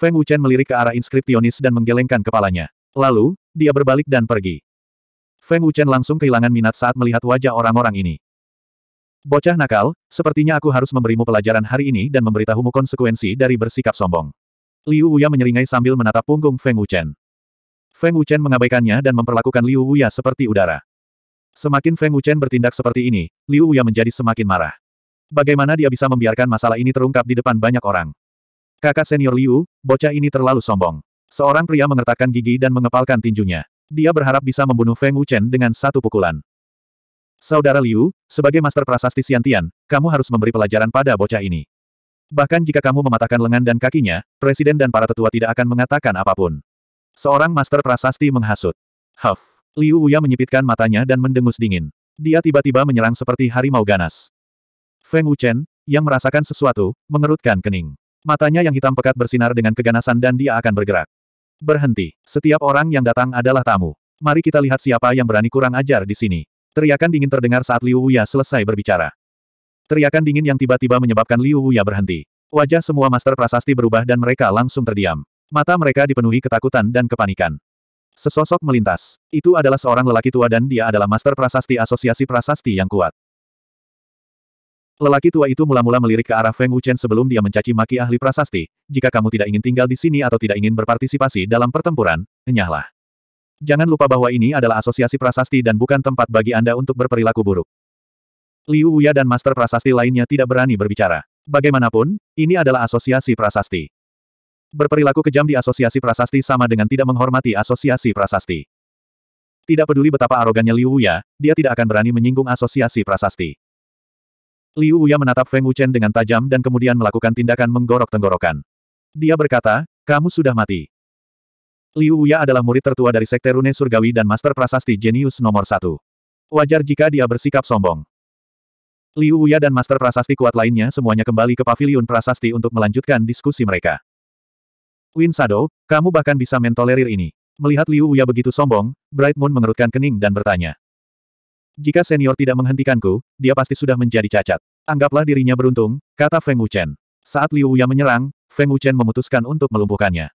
Feng Wuchen melirik ke arah inskriptionis dan menggelengkan kepalanya. Lalu, dia berbalik dan pergi. Feng Wuchen langsung kehilangan minat saat melihat wajah orang-orang ini. Bocah nakal, sepertinya aku harus memberimu pelajaran hari ini dan memberitahumu konsekuensi dari bersikap sombong. Liu Wuya menyeringai sambil menatap punggung Feng Wuchen. Feng Wuchen mengabaikannya dan memperlakukan Liu Wuya seperti udara. Semakin Feng Wuchen bertindak seperti ini, Liu Wuya menjadi semakin marah. Bagaimana dia bisa membiarkan masalah ini terungkap di depan banyak orang? Kakak senior Liu, bocah ini terlalu sombong. Seorang pria mengertakkan gigi dan mengepalkan tinjunya. Dia berharap bisa membunuh Feng Wuchen dengan satu pukulan. Saudara Liu, sebagai master prasasti Siantian, kamu harus memberi pelajaran pada bocah ini. Bahkan jika kamu mematahkan lengan dan kakinya, presiden dan para tetua tidak akan mengatakan apapun. Seorang master prasasti menghasut. Huff. Liu Uya menyipitkan matanya dan mendengus dingin. Dia tiba-tiba menyerang seperti harimau ganas. Feng Wuchen, yang merasakan sesuatu, mengerutkan kening. Matanya yang hitam pekat bersinar dengan keganasan dan dia akan bergerak. Berhenti. Setiap orang yang datang adalah tamu. Mari kita lihat siapa yang berani kurang ajar di sini. Teriakan dingin terdengar saat Liu Wuya selesai berbicara. Teriakan dingin yang tiba-tiba menyebabkan Liu Wuya berhenti. Wajah semua master prasasti berubah dan mereka langsung terdiam. Mata mereka dipenuhi ketakutan dan kepanikan. Sesosok melintas. Itu adalah seorang lelaki tua dan dia adalah master prasasti asosiasi prasasti yang kuat. Lelaki tua itu mula-mula melirik ke arah Feng Wuchen sebelum dia mencaci maki ahli prasasti, jika kamu tidak ingin tinggal di sini atau tidak ingin berpartisipasi dalam pertempuran, enyahlah. Jangan lupa bahwa ini adalah asosiasi prasasti dan bukan tempat bagi Anda untuk berperilaku buruk. Liu Wuya dan master prasasti lainnya tidak berani berbicara. Bagaimanapun, ini adalah asosiasi prasasti. Berperilaku kejam di asosiasi prasasti sama dengan tidak menghormati asosiasi prasasti. Tidak peduli betapa arogannya Liu Wuya, dia tidak akan berani menyinggung asosiasi prasasti. Liu Uya menatap Feng Wuchen dengan tajam dan kemudian melakukan tindakan menggorok tenggorokan. Dia berkata, kamu sudah mati. Liu Uya adalah murid tertua dari Sekte Rune Surgawi dan Master Prasasti Jenius nomor satu. Wajar jika dia bersikap sombong. Liu Uya dan Master Prasasti kuat lainnya semuanya kembali ke paviliun Prasasti untuk melanjutkan diskusi mereka. Win Sado, kamu bahkan bisa mentolerir ini. Melihat Liu Uya begitu sombong, Bright Moon mengerutkan kening dan bertanya. Jika senior tidak menghentikanku, dia pasti sudah menjadi cacat. Anggaplah dirinya beruntung, kata Feng Wuchen. Saat Liu Ya menyerang, Feng Wuchen memutuskan untuk melumpuhkannya.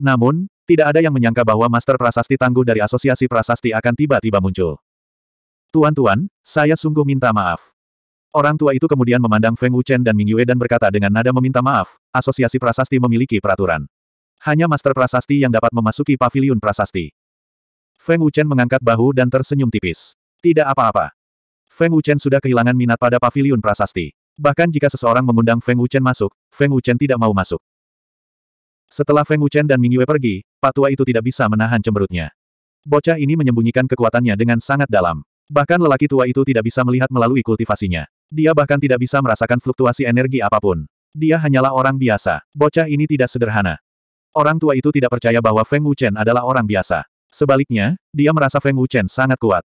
Namun, tidak ada yang menyangka bahwa Master Prasasti tangguh dari Asosiasi Prasasti akan tiba-tiba muncul. Tuan-tuan, saya sungguh minta maaf. Orang tua itu kemudian memandang Feng Wuchen dan Ming Yue dan berkata dengan nada meminta maaf, Asosiasi Prasasti memiliki peraturan. Hanya Master Prasasti yang dapat memasuki paviliun Prasasti. Feng Wuchen mengangkat bahu dan tersenyum tipis. Tidak apa-apa. Feng Wuchen sudah kehilangan minat pada paviliun prasasti. Bahkan jika seseorang mengundang Feng Wuchen masuk, Feng Wuchen tidak mau masuk. Setelah Feng Wuchen dan Ming Yue pergi, patua itu tidak bisa menahan cemberutnya. Bocah ini menyembunyikan kekuatannya dengan sangat dalam. Bahkan lelaki tua itu tidak bisa melihat melalui kultivasinya. Dia bahkan tidak bisa merasakan fluktuasi energi apapun. Dia hanyalah orang biasa. Bocah ini tidak sederhana. Orang tua itu tidak percaya bahwa Feng Wuchen adalah orang biasa. Sebaliknya, dia merasa Feng Wuchen sangat kuat.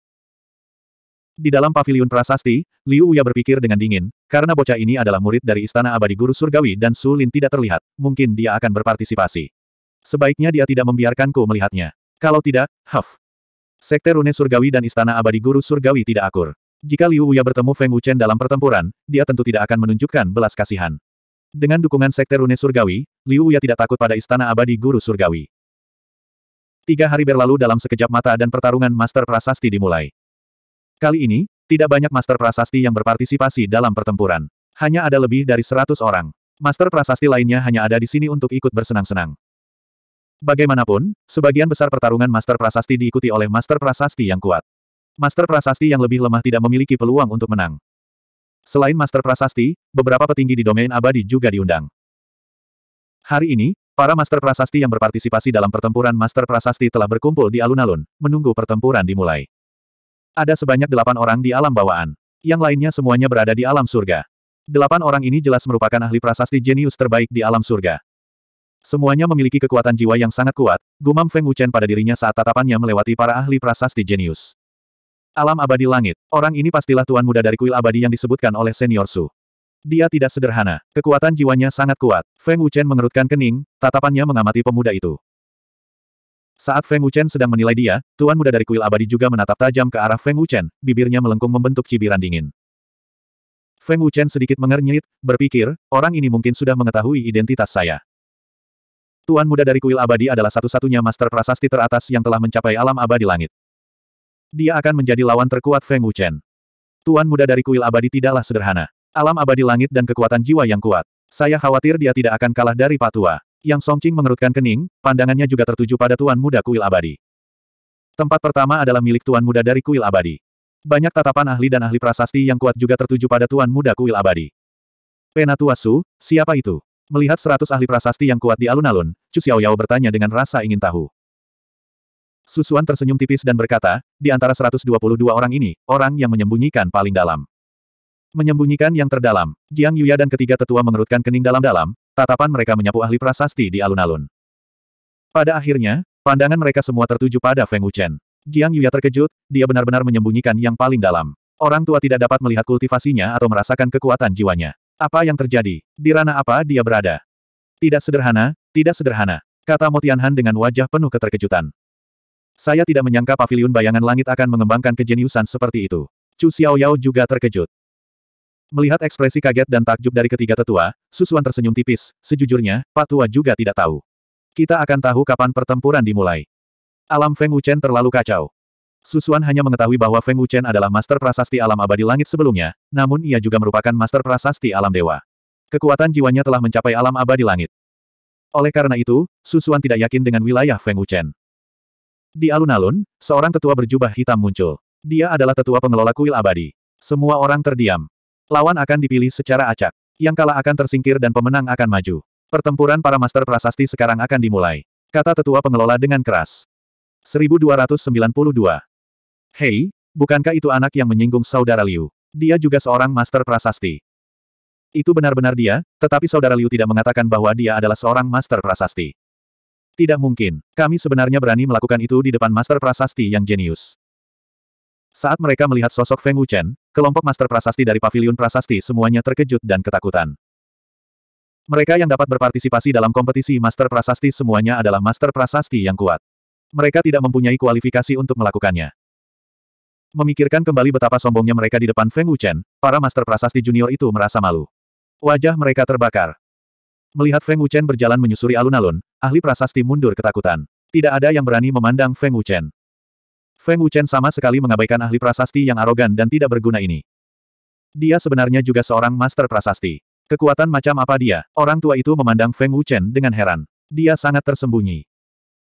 Di dalam paviliun prasasti, Liu Uya berpikir dengan dingin, karena bocah ini adalah murid dari Istana Abadi Guru Surgawi dan Su Lin tidak terlihat, mungkin dia akan berpartisipasi. Sebaiknya dia tidak membiarkanku melihatnya. Kalau tidak, haf. Sekte Rune Surgawi dan Istana Abadi Guru Surgawi tidak akur. Jika Liu Uya bertemu Feng Wuchen dalam pertempuran, dia tentu tidak akan menunjukkan belas kasihan. Dengan dukungan Sekte Rune Surgawi, Liu Uya tidak takut pada Istana Abadi Guru Surgawi. Tiga hari berlalu dalam sekejap mata dan pertarungan Master Prasasti dimulai. Kali ini, tidak banyak Master Prasasti yang berpartisipasi dalam pertempuran. Hanya ada lebih dari seratus orang. Master Prasasti lainnya hanya ada di sini untuk ikut bersenang-senang. Bagaimanapun, sebagian besar pertarungan Master Prasasti diikuti oleh Master Prasasti yang kuat. Master Prasasti yang lebih lemah tidak memiliki peluang untuk menang. Selain Master Prasasti, beberapa petinggi di domain abadi juga diundang. Hari ini, Para master prasasti yang berpartisipasi dalam pertempuran master prasasti telah berkumpul di alun-alun, menunggu pertempuran dimulai. Ada sebanyak delapan orang di alam bawaan. Yang lainnya semuanya berada di alam surga. Delapan orang ini jelas merupakan ahli prasasti jenius terbaik di alam surga. Semuanya memiliki kekuatan jiwa yang sangat kuat, gumam Feng Wuchen pada dirinya saat tatapannya melewati para ahli prasasti jenius. Alam abadi langit, orang ini pastilah tuan muda dari kuil abadi yang disebutkan oleh senior Su. Dia tidak sederhana. Kekuatan jiwanya sangat kuat. Feng Wuchen mengerutkan kening, tatapannya mengamati pemuda itu. Saat Feng Wuchen sedang menilai dia, tuan muda dari kuil abadi juga menatap tajam ke arah Feng Wuchen, bibirnya melengkung membentuk cibiran dingin. Feng Wuchen sedikit mengernyit, berpikir, orang ini mungkin sudah mengetahui identitas saya. Tuan muda dari kuil abadi adalah satu-satunya master prasasti teratas yang telah mencapai alam abadi langit. Dia akan menjadi lawan terkuat Feng Wuchen. Tuan muda dari kuil abadi tidaklah sederhana. Alam abadi langit dan kekuatan jiwa yang kuat. Saya khawatir dia tidak akan kalah dari Patua. Yang Songqing mengerutkan kening, pandangannya juga tertuju pada Tuan Muda Kuil Abadi. Tempat pertama adalah milik Tuan Muda dari Kuil Abadi. Banyak tatapan ahli dan ahli prasasti yang kuat juga tertuju pada Tuan Muda Kuil Abadi. Penatua Su, siapa itu? Melihat seratus ahli prasasti yang kuat di alun-alun, Cu Xiaoyao bertanya dengan rasa ingin tahu. Susuan tersenyum tipis dan berkata, di antara 122 orang ini, orang yang menyembunyikan paling dalam. Menyembunyikan yang terdalam, Jiang Yuya dan ketiga tetua mengerutkan kening dalam-dalam, tatapan mereka menyapu ahli prasasti di alun-alun. Pada akhirnya, pandangan mereka semua tertuju pada Feng Wuchen. Jiang Yuya terkejut, dia benar-benar menyembunyikan yang paling dalam. Orang tua tidak dapat melihat kultivasinya atau merasakan kekuatan jiwanya. Apa yang terjadi? Di ranah apa dia berada? Tidak sederhana, tidak sederhana, kata Mo Tianhan dengan wajah penuh keterkejutan. Saya tidak menyangka paviliun bayangan langit akan mengembangkan kejeniusan seperti itu. Chu Xiaoyao juga terkejut. Melihat ekspresi kaget dan takjub dari ketiga tetua, Susuan tersenyum tipis, sejujurnya, Pak Tua juga tidak tahu. Kita akan tahu kapan pertempuran dimulai. Alam Feng Wuchen terlalu kacau. Susuan hanya mengetahui bahwa Feng Wuchen adalah master prasasti alam abadi langit sebelumnya, namun ia juga merupakan master prasasti alam dewa. Kekuatan jiwanya telah mencapai alam abadi langit. Oleh karena itu, Susuan tidak yakin dengan wilayah Feng Wuchen. Di alun-alun, seorang tetua berjubah hitam muncul. Dia adalah tetua pengelola kuil abadi. Semua orang terdiam. Lawan akan dipilih secara acak. Yang kalah akan tersingkir dan pemenang akan maju. Pertempuran para master prasasti sekarang akan dimulai. Kata tetua pengelola dengan keras. 1292. Hei, bukankah itu anak yang menyinggung saudara Liu? Dia juga seorang master prasasti. Itu benar-benar dia, tetapi saudara Liu tidak mengatakan bahwa dia adalah seorang master prasasti. Tidak mungkin. Kami sebenarnya berani melakukan itu di depan master prasasti yang jenius. Saat mereka melihat sosok Feng Wuchen, kelompok master prasasti dari paviliun prasasti semuanya terkejut dan ketakutan. Mereka yang dapat berpartisipasi dalam kompetisi master prasasti semuanya adalah master prasasti yang kuat. Mereka tidak mempunyai kualifikasi untuk melakukannya. Memikirkan kembali betapa sombongnya mereka di depan Feng Wuchen, para master prasasti junior itu merasa malu. Wajah mereka terbakar. Melihat Feng Wuchen berjalan menyusuri alun-alun, ahli prasasti mundur ketakutan. Tidak ada yang berani memandang Feng Wuchen. Feng Wuchen sama sekali mengabaikan ahli prasasti yang arogan dan tidak berguna ini. Dia sebenarnya juga seorang master prasasti. Kekuatan macam apa dia? Orang tua itu memandang Feng Wuchen dengan heran. Dia sangat tersembunyi.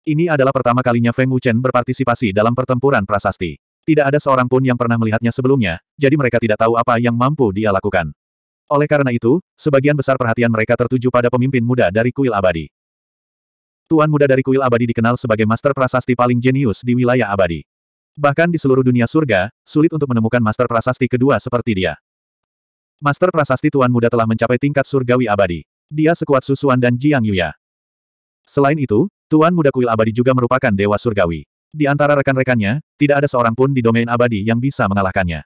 Ini adalah pertama kalinya Feng Wuchen berpartisipasi dalam pertempuran prasasti. Tidak ada seorang pun yang pernah melihatnya sebelumnya, jadi mereka tidak tahu apa yang mampu dia lakukan. Oleh karena itu, sebagian besar perhatian mereka tertuju pada pemimpin muda dari kuil abadi. Tuan muda dari kuil abadi dikenal sebagai master prasasti paling jenius di wilayah abadi. Bahkan di seluruh dunia surga, sulit untuk menemukan master prasasti kedua seperti dia. Master prasasti Tuan Muda telah mencapai tingkat surgawi abadi. Dia sekuat Susuan dan Jiang Yuya. Selain itu, Tuan Muda Kuil Abadi juga merupakan dewa surgawi. Di antara rekan-rekannya, tidak ada seorang pun di domain abadi yang bisa mengalahkannya.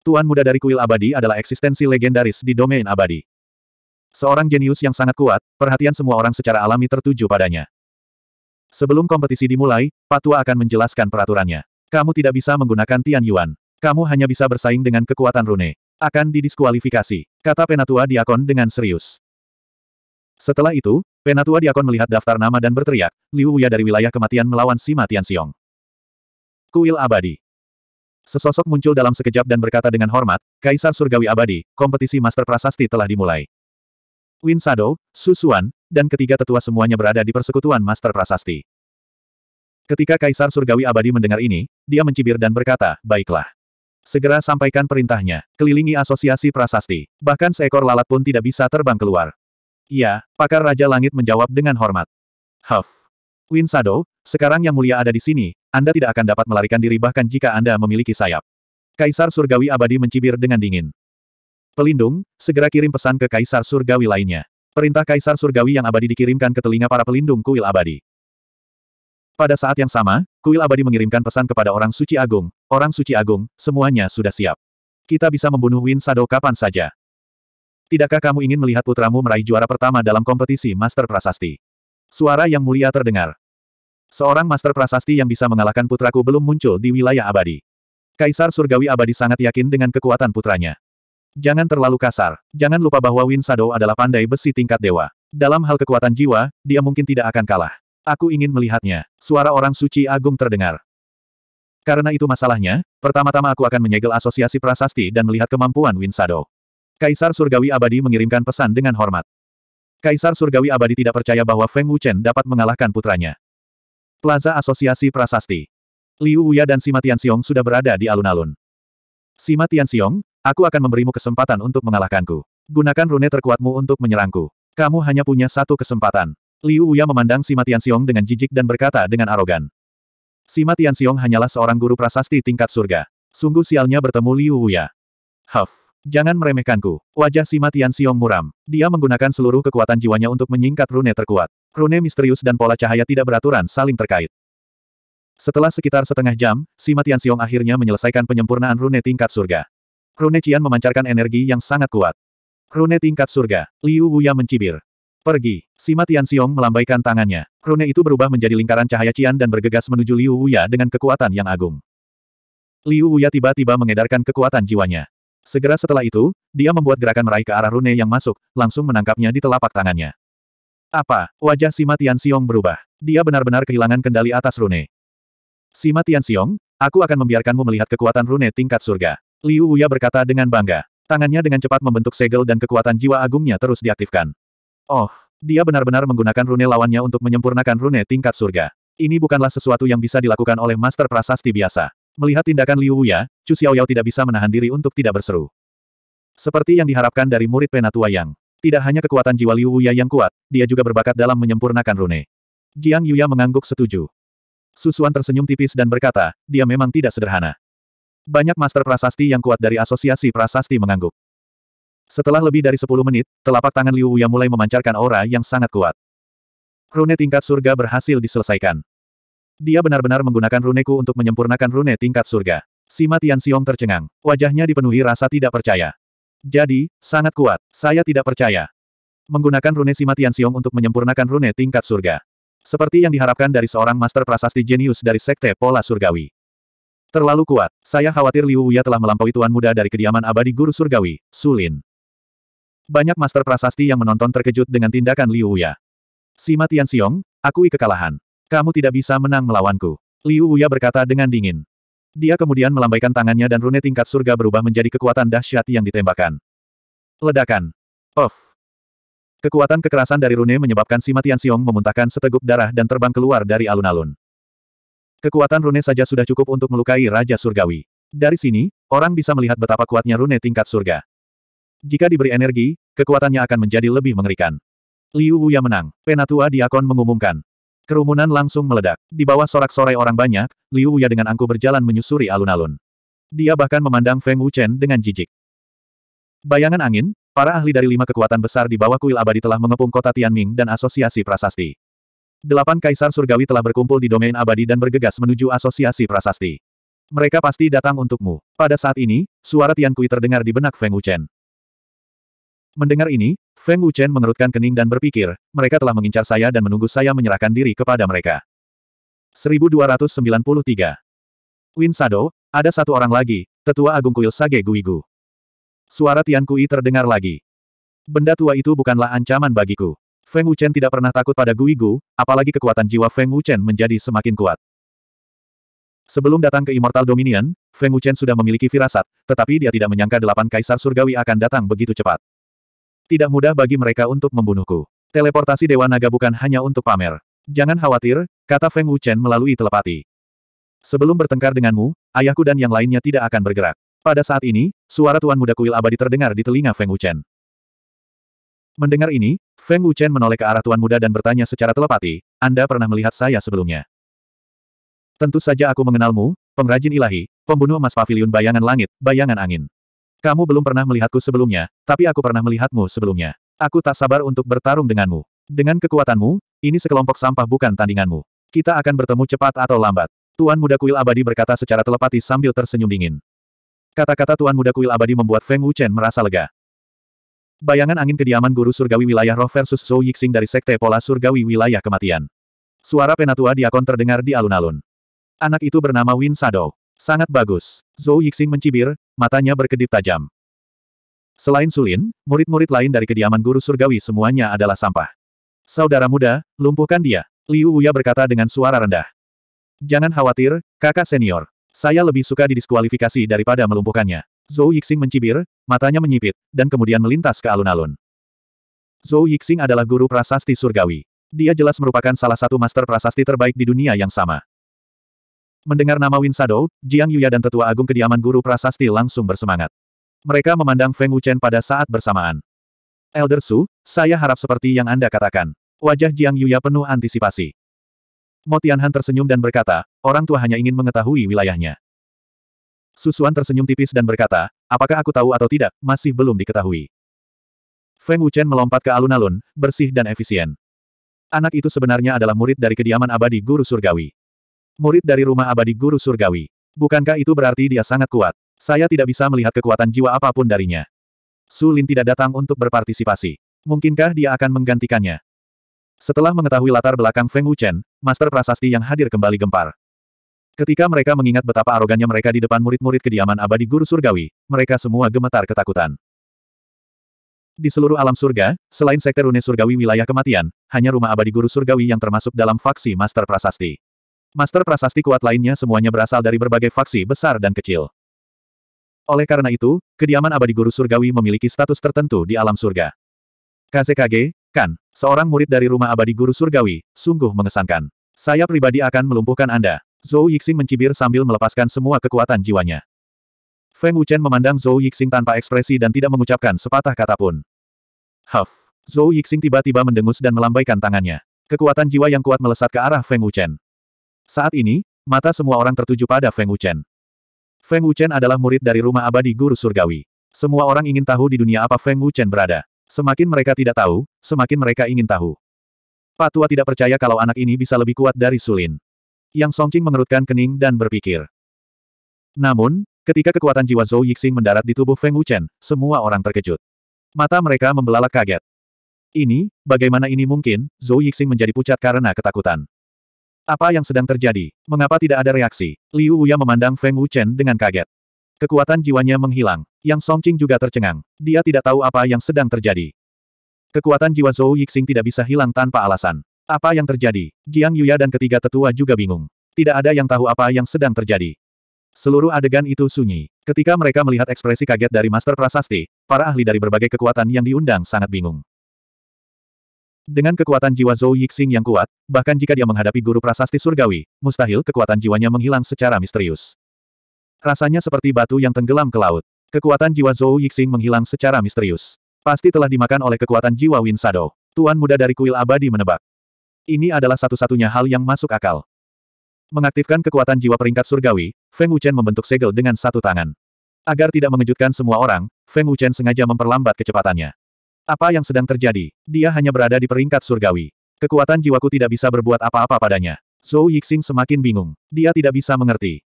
Tuan Muda dari Kuil Abadi adalah eksistensi legendaris di domain abadi. Seorang jenius yang sangat kuat, perhatian semua orang secara alami tertuju padanya. Sebelum kompetisi dimulai, Patua akan menjelaskan peraturannya. Kamu tidak bisa menggunakan Tian Yuan. Kamu hanya bisa bersaing dengan kekuatan rune. Akan didiskualifikasi, kata Penatua Diakon dengan serius. Setelah itu, Penatua Diakon melihat daftar nama dan berteriak, Liu Wuya dari wilayah kematian melawan Sima Xiong. Kuil Abadi Sesosok muncul dalam sekejap dan berkata dengan hormat, Kaisar Surgawi Abadi, kompetisi Master Prasasti telah dimulai. Win Sado, Su dan ketiga tetua semuanya berada di persekutuan Master Prasasti. Ketika Kaisar Surgawi Abadi mendengar ini, dia mencibir dan berkata, baiklah. Segera sampaikan perintahnya, kelilingi asosiasi prasasti. Bahkan seekor lalat pun tidak bisa terbang keluar. Ya, pakar Raja Langit menjawab dengan hormat. Huff. Win Sado, sekarang yang mulia ada di sini, Anda tidak akan dapat melarikan diri bahkan jika Anda memiliki sayap. Kaisar Surgawi Abadi mencibir dengan dingin. Pelindung, segera kirim pesan ke Kaisar Surgawi lainnya. Perintah Kaisar Surgawi yang abadi dikirimkan ke telinga para pelindung kuil abadi. Pada saat yang sama, kuil abadi mengirimkan pesan kepada orang suci agung, orang suci agung, semuanya sudah siap. Kita bisa membunuh Win Sado kapan saja. Tidakkah kamu ingin melihat putramu meraih juara pertama dalam kompetisi Master Prasasti? Suara yang mulia terdengar. Seorang Master Prasasti yang bisa mengalahkan putraku belum muncul di wilayah abadi. Kaisar Surgawi abadi sangat yakin dengan kekuatan putranya. Jangan terlalu kasar. Jangan lupa bahwa Win Sado adalah pandai besi tingkat dewa. Dalam hal kekuatan jiwa, dia mungkin tidak akan kalah. Aku ingin melihatnya. Suara orang suci agung terdengar. Karena itu masalahnya, pertama-tama aku akan menyegel asosiasi prasasti dan melihat kemampuan Win Sado. Kaisar Surgawi Abadi mengirimkan pesan dengan hormat. Kaisar Surgawi Abadi tidak percaya bahwa Feng Wuchen dapat mengalahkan putranya. Plaza Asosiasi Prasasti. Liu Wuya dan Sima Tianxiong sudah berada di alun-alun. Sima Tianxiong, Aku akan memberimu kesempatan untuk mengalahkanku. Gunakan rune terkuatmu untuk menyerangku. Kamu hanya punya satu kesempatan. Liu Wuya memandang Sima Tianxiong dengan jijik dan berkata dengan arogan. Sima Tianxiong hanyalah seorang guru prasasti tingkat surga. Sungguh sialnya bertemu Liu Wuya. Huff. Jangan meremehkanku. Wajah Sima Tianxiong muram. Dia menggunakan seluruh kekuatan jiwanya untuk menyingkat rune terkuat. Rune misterius dan pola cahaya tidak beraturan saling terkait. Setelah sekitar setengah jam, Sima Tianxiong akhirnya menyelesaikan penyempurnaan rune tingkat surga. Rune Qian memancarkan energi yang sangat kuat. Rune tingkat surga. Liu Wuya mencibir. Pergi. Sima Tianxiong melambaikan tangannya. Rune itu berubah menjadi lingkaran cahaya Qian dan bergegas menuju Liu Wuya dengan kekuatan yang agung. Liu Wuya tiba-tiba mengedarkan kekuatan jiwanya. Segera setelah itu, dia membuat gerakan meraih ke arah Rune yang masuk, langsung menangkapnya di telapak tangannya. Apa? Wajah Sima Tianxiong berubah. Dia benar-benar kehilangan kendali atas Rune. Sima Tianxiong, aku akan membiarkanmu melihat kekuatan Rune tingkat surga. Liu Wuya berkata dengan bangga. Tangannya dengan cepat membentuk segel dan kekuatan jiwa agungnya terus diaktifkan. Oh, dia benar-benar menggunakan rune lawannya untuk menyempurnakan rune tingkat surga. Ini bukanlah sesuatu yang bisa dilakukan oleh Master Prasasti biasa. Melihat tindakan Liu Wuya, Chu Xiaoyao tidak bisa menahan diri untuk tidak berseru. Seperti yang diharapkan dari murid Penatua Yang. Tidak hanya kekuatan jiwa Liu Wuya yang kuat, dia juga berbakat dalam menyempurnakan rune. Jiang Yuya mengangguk setuju. Susuan tersenyum tipis dan berkata, dia memang tidak sederhana. Banyak master prasasti yang kuat dari asosiasi prasasti mengangguk. Setelah lebih dari 10 menit, telapak tangan Liu Wuya mulai memancarkan aura yang sangat kuat. Rune tingkat surga berhasil diselesaikan. Dia benar-benar menggunakan runeku untuk menyempurnakan rune tingkat surga. Sima Tianxiong tercengang. Wajahnya dipenuhi rasa tidak percaya. Jadi, sangat kuat. Saya tidak percaya. Menggunakan rune Sima Tianxiong untuk menyempurnakan rune tingkat surga. Seperti yang diharapkan dari seorang master prasasti jenius dari sekte pola surgawi. Terlalu kuat. Saya khawatir Liu Wuya telah melampaui tuan muda dari kediaman abadi guru surgawi, Sulin. Banyak master prasasti yang menonton terkejut dengan tindakan Liu Wuya. Sima Siong, akui kekalahan. Kamu tidak bisa menang melawanku. Liu Wuya berkata dengan dingin. Dia kemudian melambaikan tangannya dan rune tingkat surga berubah menjadi kekuatan dahsyat yang ditembakkan. Ledakan. Of. Kekuatan kekerasan dari rune menyebabkan Sima Siong memuntahkan seteguk darah dan terbang keluar dari alun-alun. Kekuatan rune saja sudah cukup untuk melukai Raja Surgawi. Dari sini, orang bisa melihat betapa kuatnya rune tingkat surga. Jika diberi energi, kekuatannya akan menjadi lebih mengerikan. Liu Wuya menang. Penatua Diakon mengumumkan. Kerumunan langsung meledak. Di bawah sorak-sorai orang banyak, Liu Wuya dengan angku berjalan menyusuri alun-alun. Dia bahkan memandang Feng Wuchen dengan jijik. Bayangan angin, para ahli dari lima kekuatan besar di bawah kuil abadi telah mengepung kota Tianming dan asosiasi prasasti. Delapan kaisar surgawi telah berkumpul di domain abadi dan bergegas menuju asosiasi prasasti. Mereka pasti datang untukmu. Pada saat ini, suara Tian Kui terdengar di benak Feng Wuchen. Mendengar ini, Feng Wuchen mengerutkan kening dan berpikir, mereka telah mengincar saya dan menunggu saya menyerahkan diri kepada mereka. 1293 Win Sado, ada satu orang lagi, tetua agung kuil Sage Guigu. Suara Tian Kui terdengar lagi. Benda tua itu bukanlah ancaman bagiku. Feng Wuchen tidak pernah takut pada Gui Gu, apalagi kekuatan jiwa Feng Wuchen menjadi semakin kuat. Sebelum datang ke Immortal Dominion, Feng Wuchen sudah memiliki firasat, tetapi dia tidak menyangka delapan kaisar surgawi akan datang begitu cepat. Tidak mudah bagi mereka untuk membunuhku. Teleportasi Dewa Naga bukan hanya untuk pamer. Jangan khawatir, kata Feng Wuchen melalui telepati. Sebelum bertengkar denganmu, ayahku dan yang lainnya tidak akan bergerak. Pada saat ini, suara Tuan Muda Kuil Abadi terdengar di telinga Feng Wuchen. Mendengar ini, Feng Wuchen menoleh ke arah Tuan Muda dan bertanya secara telepati, Anda pernah melihat saya sebelumnya? Tentu saja aku mengenalmu, pengrajin ilahi, pembunuh emas pavilion bayangan langit, bayangan angin. Kamu belum pernah melihatku sebelumnya, tapi aku pernah melihatmu sebelumnya. Aku tak sabar untuk bertarung denganmu. Dengan kekuatanmu, ini sekelompok sampah bukan tandinganmu. Kita akan bertemu cepat atau lambat. Tuan Muda Kuil Abadi berkata secara telepati sambil tersenyum dingin. Kata-kata Tuan Muda Kuil Abadi membuat Feng Wuchen merasa lega. Bayangan angin kediaman guru surgawi wilayah roh versus Zhou Yixing dari sekte pola surgawi wilayah kematian. Suara penatua diakon terdengar di alun-alun. Anak itu bernama Win Sado. Sangat bagus. Zhou Yixing mencibir, matanya berkedip tajam. Selain Sulin, murid-murid lain dari kediaman guru surgawi semuanya adalah sampah. Saudara muda, lumpuhkan dia. Liu Uya berkata dengan suara rendah. Jangan khawatir, kakak senior. Saya lebih suka didiskualifikasi daripada melumpuhkannya. Zhou Yixing mencibir, matanya menyipit, dan kemudian melintas ke alun-alun. Zhou Yixing adalah guru prasasti surgawi. Dia jelas merupakan salah satu master prasasti terbaik di dunia yang sama. Mendengar nama Win Shadow, Jiang Yuya dan tetua agung kediaman guru prasasti langsung bersemangat. Mereka memandang Feng Wuchen pada saat bersamaan. Elder Su, saya harap seperti yang Anda katakan. Wajah Jiang Yuya penuh antisipasi. Motianhan tersenyum dan berkata, orang tua hanya ingin mengetahui wilayahnya. Susuan tersenyum tipis dan berkata, apakah aku tahu atau tidak, masih belum diketahui. Feng Wuchen melompat ke alun-alun, bersih dan efisien. Anak itu sebenarnya adalah murid dari kediaman abadi guru surgawi. Murid dari rumah abadi guru surgawi. Bukankah itu berarti dia sangat kuat? Saya tidak bisa melihat kekuatan jiwa apapun darinya. Su Lin tidak datang untuk berpartisipasi. Mungkinkah dia akan menggantikannya? Setelah mengetahui latar belakang Feng Wuchen, Master Prasasti yang hadir kembali gempar. Ketika mereka mengingat betapa arogannya mereka di depan murid-murid kediaman abadi guru surgawi, mereka semua gemetar ketakutan. Di seluruh alam surga, selain sekte rune surgawi wilayah kematian, hanya rumah abadi guru surgawi yang termasuk dalam faksi Master Prasasti. Master Prasasti kuat lainnya semuanya berasal dari berbagai faksi besar dan kecil. Oleh karena itu, kediaman abadi guru surgawi memiliki status tertentu di alam surga. Kazekage, Kan, seorang murid dari rumah abadi guru surgawi, sungguh mengesankan. Saya pribadi akan melumpuhkan Anda. Zhou Yixing mencibir sambil melepaskan semua kekuatan jiwanya. Feng Wuchen memandang Zhou Yixing tanpa ekspresi dan tidak mengucapkan sepatah kata pun. Huff! Zhou Yixing tiba-tiba mendengus dan melambaikan tangannya. Kekuatan jiwa yang kuat melesat ke arah Feng Wuchen. Saat ini, mata semua orang tertuju pada Feng Wuchen. Feng Wuchen adalah murid dari rumah abadi guru surgawi. Semua orang ingin tahu di dunia apa Feng Wuchen berada. Semakin mereka tidak tahu, semakin mereka ingin tahu. Patua tidak percaya kalau anak ini bisa lebih kuat dari Sulin. Yang Songqing mengerutkan kening dan berpikir. Namun, ketika kekuatan jiwa Zhou Yixing mendarat di tubuh Feng Wuchen, semua orang terkejut. Mata mereka membelalak kaget. Ini, bagaimana ini mungkin, Zhou Yixing menjadi pucat karena ketakutan. Apa yang sedang terjadi? Mengapa tidak ada reaksi? Liu Wuya memandang Feng Wuchen dengan kaget. Kekuatan jiwanya menghilang. Yang Songqing juga tercengang. Dia tidak tahu apa yang sedang terjadi. Kekuatan jiwa Zhou Yixing tidak bisa hilang tanpa alasan. Apa yang terjadi? Jiang Yuya dan ketiga tetua juga bingung. Tidak ada yang tahu apa yang sedang terjadi. Seluruh adegan itu sunyi. Ketika mereka melihat ekspresi kaget dari Master Prasasti, para ahli dari berbagai kekuatan yang diundang sangat bingung. Dengan kekuatan jiwa Zhou Yixing yang kuat, bahkan jika dia menghadapi guru Prasasti Surgawi, mustahil kekuatan jiwanya menghilang secara misterius. Rasanya seperti batu yang tenggelam ke laut. Kekuatan jiwa Zhou Yixing menghilang secara misterius. Pasti telah dimakan oleh kekuatan jiwa Win Sado. Tuan muda dari kuil abadi menebak. Ini adalah satu-satunya hal yang masuk akal. Mengaktifkan kekuatan jiwa peringkat surgawi, Feng Wuchen membentuk segel dengan satu tangan. Agar tidak mengejutkan semua orang, Feng Wuchen sengaja memperlambat kecepatannya. Apa yang sedang terjadi? Dia hanya berada di peringkat surgawi. Kekuatan jiwaku tidak bisa berbuat apa-apa padanya. Zhou Yixing semakin bingung. Dia tidak bisa mengerti.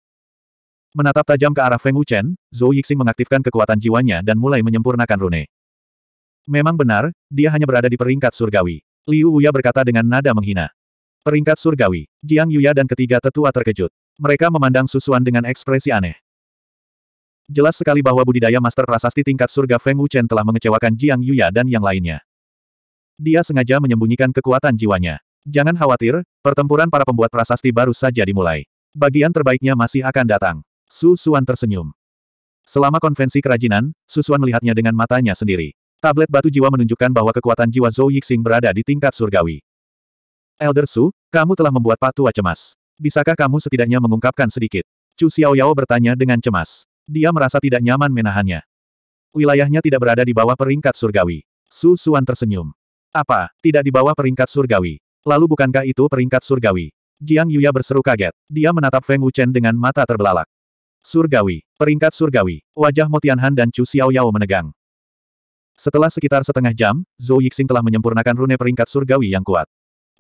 Menatap tajam ke arah Feng Wuchen, Zhou Yixing mengaktifkan kekuatan jiwanya dan mulai menyempurnakan rune. Memang benar, dia hanya berada di peringkat surgawi. Liu Wuya berkata dengan nada menghina. Peringkat surgawi, Jiang Yuya dan ketiga tetua terkejut. Mereka memandang Susuan dengan ekspresi aneh. Jelas sekali bahwa budidaya master prasasti tingkat surga Feng Wuchen telah mengecewakan Jiang Yuya dan yang lainnya. Dia sengaja menyembunyikan kekuatan jiwanya. Jangan khawatir, pertempuran para pembuat prasasti baru saja dimulai. Bagian terbaiknya masih akan datang. Su Suan tersenyum. Selama konvensi kerajinan, Susuan melihatnya dengan matanya sendiri. Tablet batu jiwa menunjukkan bahwa kekuatan jiwa Zhou Yixing berada di tingkat surgawi. Elder Su, kamu telah membuat patua cemas. Bisakah kamu setidaknya mengungkapkan sedikit? Chu Xiaoyao bertanya dengan cemas. Dia merasa tidak nyaman menahannya. Wilayahnya tidak berada di bawah peringkat surgawi. Su Suan tersenyum. Apa, tidak di bawah peringkat surgawi? Lalu bukankah itu peringkat surgawi? Jiang Yuya berseru kaget. Dia menatap Feng Wuchen dengan mata terbelalak. Surgawi, peringkat surgawi. Wajah Motianhan dan Chu Xiaoyao menegang. Setelah sekitar setengah jam, Zhou Yixing telah menyempurnakan rune peringkat surgawi yang kuat.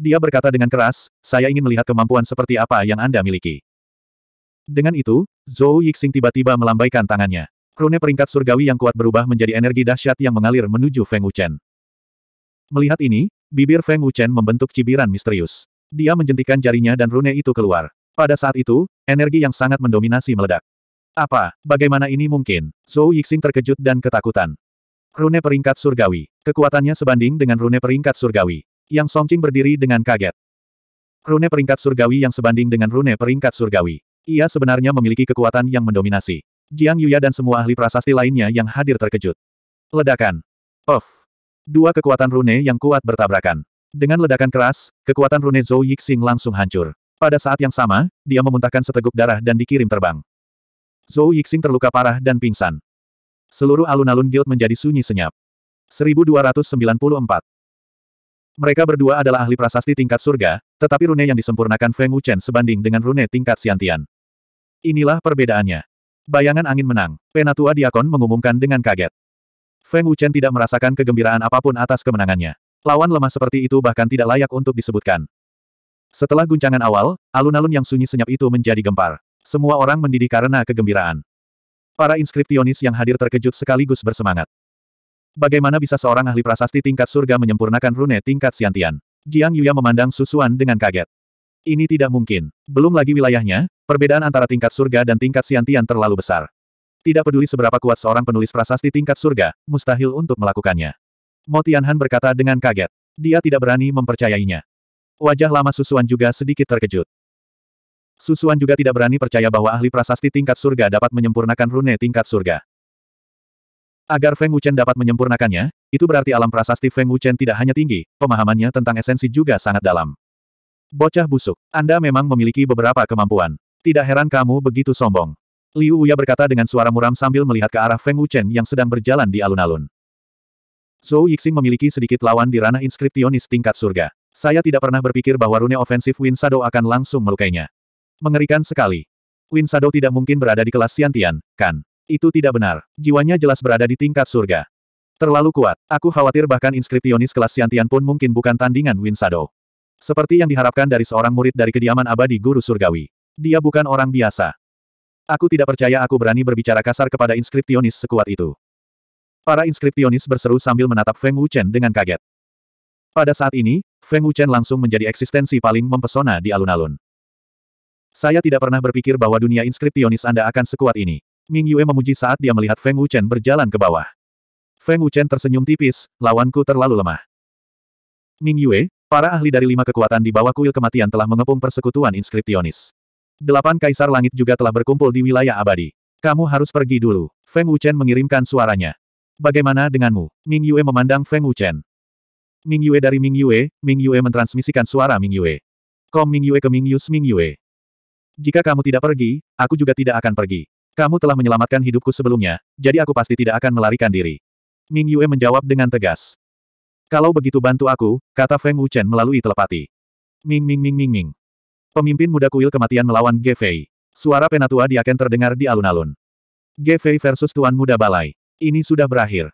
Dia berkata dengan keras, saya ingin melihat kemampuan seperti apa yang Anda miliki. Dengan itu, Zhou Yixing tiba-tiba melambaikan tangannya. Rune peringkat surgawi yang kuat berubah menjadi energi dahsyat yang mengalir menuju Feng Wuchen. Melihat ini, bibir Feng Wuchen membentuk cibiran misterius. Dia menjentikan jarinya dan rune itu keluar. Pada saat itu, energi yang sangat mendominasi meledak. Apa, bagaimana ini mungkin? Zhou Yixing terkejut dan ketakutan. Rune peringkat surgawi. Kekuatannya sebanding dengan rune peringkat surgawi. Yang Songqing berdiri dengan kaget. Rune peringkat surgawi yang sebanding dengan rune peringkat surgawi. Ia sebenarnya memiliki kekuatan yang mendominasi. Jiang Yuya dan semua ahli prasasti lainnya yang hadir terkejut. Ledakan. Off. Dua kekuatan rune yang kuat bertabrakan. Dengan ledakan keras, kekuatan rune Zhou Yixing langsung hancur. Pada saat yang sama, dia memuntahkan seteguk darah dan dikirim terbang. Zhou Yixing terluka parah dan pingsan. Seluruh alun-alun guild menjadi sunyi senyap. 1294. Mereka berdua adalah ahli prasasti tingkat surga, tetapi rune yang disempurnakan Feng Wuchen sebanding dengan rune tingkat siantian. Inilah perbedaannya. Bayangan angin menang. Penatua Diakon mengumumkan dengan kaget. Feng Wuchen tidak merasakan kegembiraan apapun atas kemenangannya. Lawan lemah seperti itu bahkan tidak layak untuk disebutkan. Setelah guncangan awal, alun-alun yang sunyi senyap itu menjadi gempar. Semua orang mendidih karena kegembiraan. Para inskriptionis yang hadir terkejut sekaligus bersemangat. Bagaimana bisa seorang ahli prasasti tingkat surga menyempurnakan rune tingkat siantian? Jiang Yuya memandang Susuan dengan kaget. Ini tidak mungkin. Belum lagi wilayahnya, perbedaan antara tingkat surga dan tingkat siantian terlalu besar. Tidak peduli seberapa kuat seorang penulis prasasti tingkat surga, mustahil untuk melakukannya. Mo Tianhan berkata dengan kaget. Dia tidak berani mempercayainya. Wajah lama Susuan juga sedikit terkejut. Susuan juga tidak berani percaya bahwa ahli prasasti tingkat surga dapat menyempurnakan rune tingkat surga. Agar Feng Wuchen dapat menyempurnakannya, itu berarti alam prasasti Feng Wuchen tidak hanya tinggi, pemahamannya tentang esensi juga sangat dalam. Bocah busuk, Anda memang memiliki beberapa kemampuan. Tidak heran kamu begitu sombong. Liu Uya berkata dengan suara muram sambil melihat ke arah Feng Wuchen yang sedang berjalan di alun-alun. Zhou Yixing memiliki sedikit lawan di ranah inskriptionis tingkat surga. Saya tidak pernah berpikir bahwa rune ofensif Win Shadow akan langsung melukainya. Mengerikan sekali. Win Shadow tidak mungkin berada di kelas Siantian, kan? Itu tidak benar. Jiwanya jelas berada di tingkat surga. Terlalu kuat. Aku khawatir bahkan inskripsionis kelas Siantian pun mungkin bukan tandingan Win Shadow. Seperti yang diharapkan dari seorang murid dari kediaman abadi guru surgawi. Dia bukan orang biasa. Aku tidak percaya aku berani berbicara kasar kepada inskripsionis sekuat itu. Para inskripsionis berseru sambil menatap Feng Wuchen dengan kaget. Pada saat ini, Feng Wuchen langsung menjadi eksistensi paling mempesona di alun-alun. Saya tidak pernah berpikir bahwa dunia inskriptionis Anda akan sekuat ini. Ming Yue memuji saat dia melihat Feng Wuchen berjalan ke bawah. Feng Wuchen tersenyum tipis, lawanku terlalu lemah. Ming Yue, para ahli dari lima kekuatan di bawah kuil kematian telah mengepung persekutuan inskriptionis. Delapan kaisar langit juga telah berkumpul di wilayah abadi. Kamu harus pergi dulu. Feng Wuchen mengirimkan suaranya. Bagaimana denganmu? Ming Yue memandang Feng Wuchen. Ming Yue dari Ming Yue, Ming Yue mentransmisikan suara Ming Yue. Kom Ming Yue ke Ming Yus Ming Yue. Jika kamu tidak pergi, aku juga tidak akan pergi. Kamu telah menyelamatkan hidupku sebelumnya, jadi aku pasti tidak akan melarikan diri. Ming Yue menjawab dengan tegas. Kalau begitu bantu aku, kata Feng Wuchen melalui telepati. Ming Ming Ming Ming Ming. Pemimpin muda kuil kematian melawan Ge Fei. Suara penatua Aken terdengar di alun-alun. Ge Fei versus Tuan Muda Balai. Ini sudah berakhir.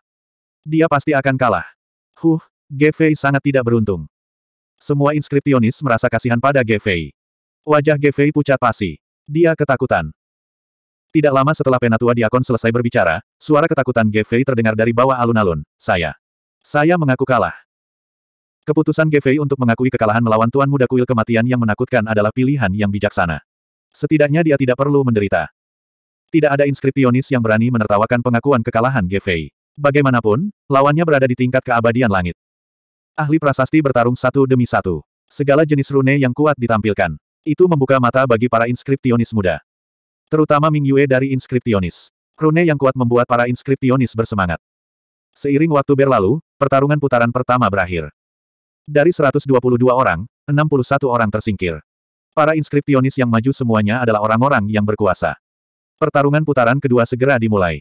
Dia pasti akan kalah. Huh, Ge Fei sangat tidak beruntung. Semua inskripsionis merasa kasihan pada Ge Fei. Wajah Gefei pucat pasi. Dia ketakutan. Tidak lama setelah Penatua Diakon selesai berbicara, suara ketakutan Gefei terdengar dari bawah alun-alun. Saya. Saya mengaku kalah. Keputusan Gefei untuk mengakui kekalahan melawan Tuan Muda Kuil Kematian yang menakutkan adalah pilihan yang bijaksana. Setidaknya dia tidak perlu menderita. Tidak ada inskripsionis yang berani menertawakan pengakuan kekalahan Gefei. Bagaimanapun, lawannya berada di tingkat keabadian langit. Ahli prasasti bertarung satu demi satu. Segala jenis rune yang kuat ditampilkan. Itu membuka mata bagi para inskriptionis muda. Terutama Ming Yue dari inskriptionis. Rune yang kuat membuat para inskriptionis bersemangat. Seiring waktu berlalu, pertarungan putaran pertama berakhir. Dari 122 orang, 61 orang tersingkir. Para inskriptionis yang maju semuanya adalah orang-orang yang berkuasa. Pertarungan putaran kedua segera dimulai.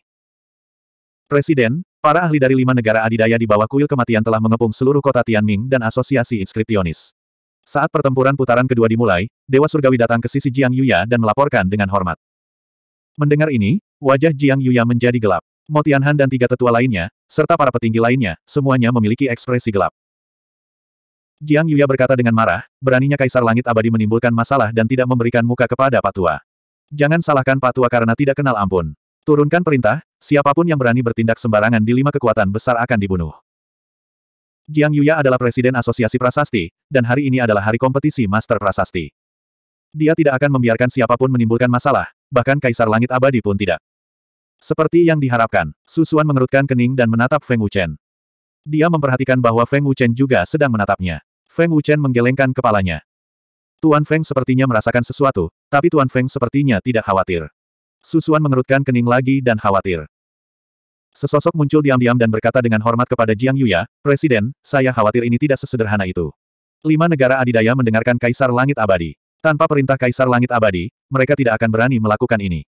Presiden, para ahli dari lima negara adidaya di bawah kuil kematian telah mengepung seluruh kota Tianming dan asosiasi inskriptionis. Saat pertempuran putaran kedua dimulai, Dewa Surgawi datang ke sisi Jiang Yuya dan melaporkan dengan hormat. Mendengar ini, wajah Jiang Yuya menjadi gelap. Mo Tianhan dan tiga tetua lainnya, serta para petinggi lainnya, semuanya memiliki ekspresi gelap. Jiang Yuya berkata dengan marah, beraninya Kaisar Langit Abadi menimbulkan masalah dan tidak memberikan muka kepada Patua. Jangan salahkan Patua karena tidak kenal ampun. Turunkan perintah, siapapun yang berani bertindak sembarangan di lima kekuatan besar akan dibunuh. Jiang Yuya adalah Presiden Asosiasi Prasasti, dan hari ini adalah hari kompetisi Master Prasasti. Dia tidak akan membiarkan siapapun menimbulkan masalah, bahkan Kaisar Langit Abadi pun tidak. Seperti yang diharapkan, Susuan mengerutkan kening dan menatap Feng Wuchen. Dia memperhatikan bahwa Feng Wuchen juga sedang menatapnya. Feng Wuchen menggelengkan kepalanya. Tuan Feng sepertinya merasakan sesuatu, tapi Tuan Feng sepertinya tidak khawatir. Susuan mengerutkan kening lagi dan khawatir. Sesosok muncul diam-diam dan berkata dengan hormat kepada Jiang Yuya, Presiden, saya khawatir ini tidak sesederhana itu. Lima negara adidaya mendengarkan Kaisar Langit Abadi. Tanpa perintah Kaisar Langit Abadi, mereka tidak akan berani melakukan ini.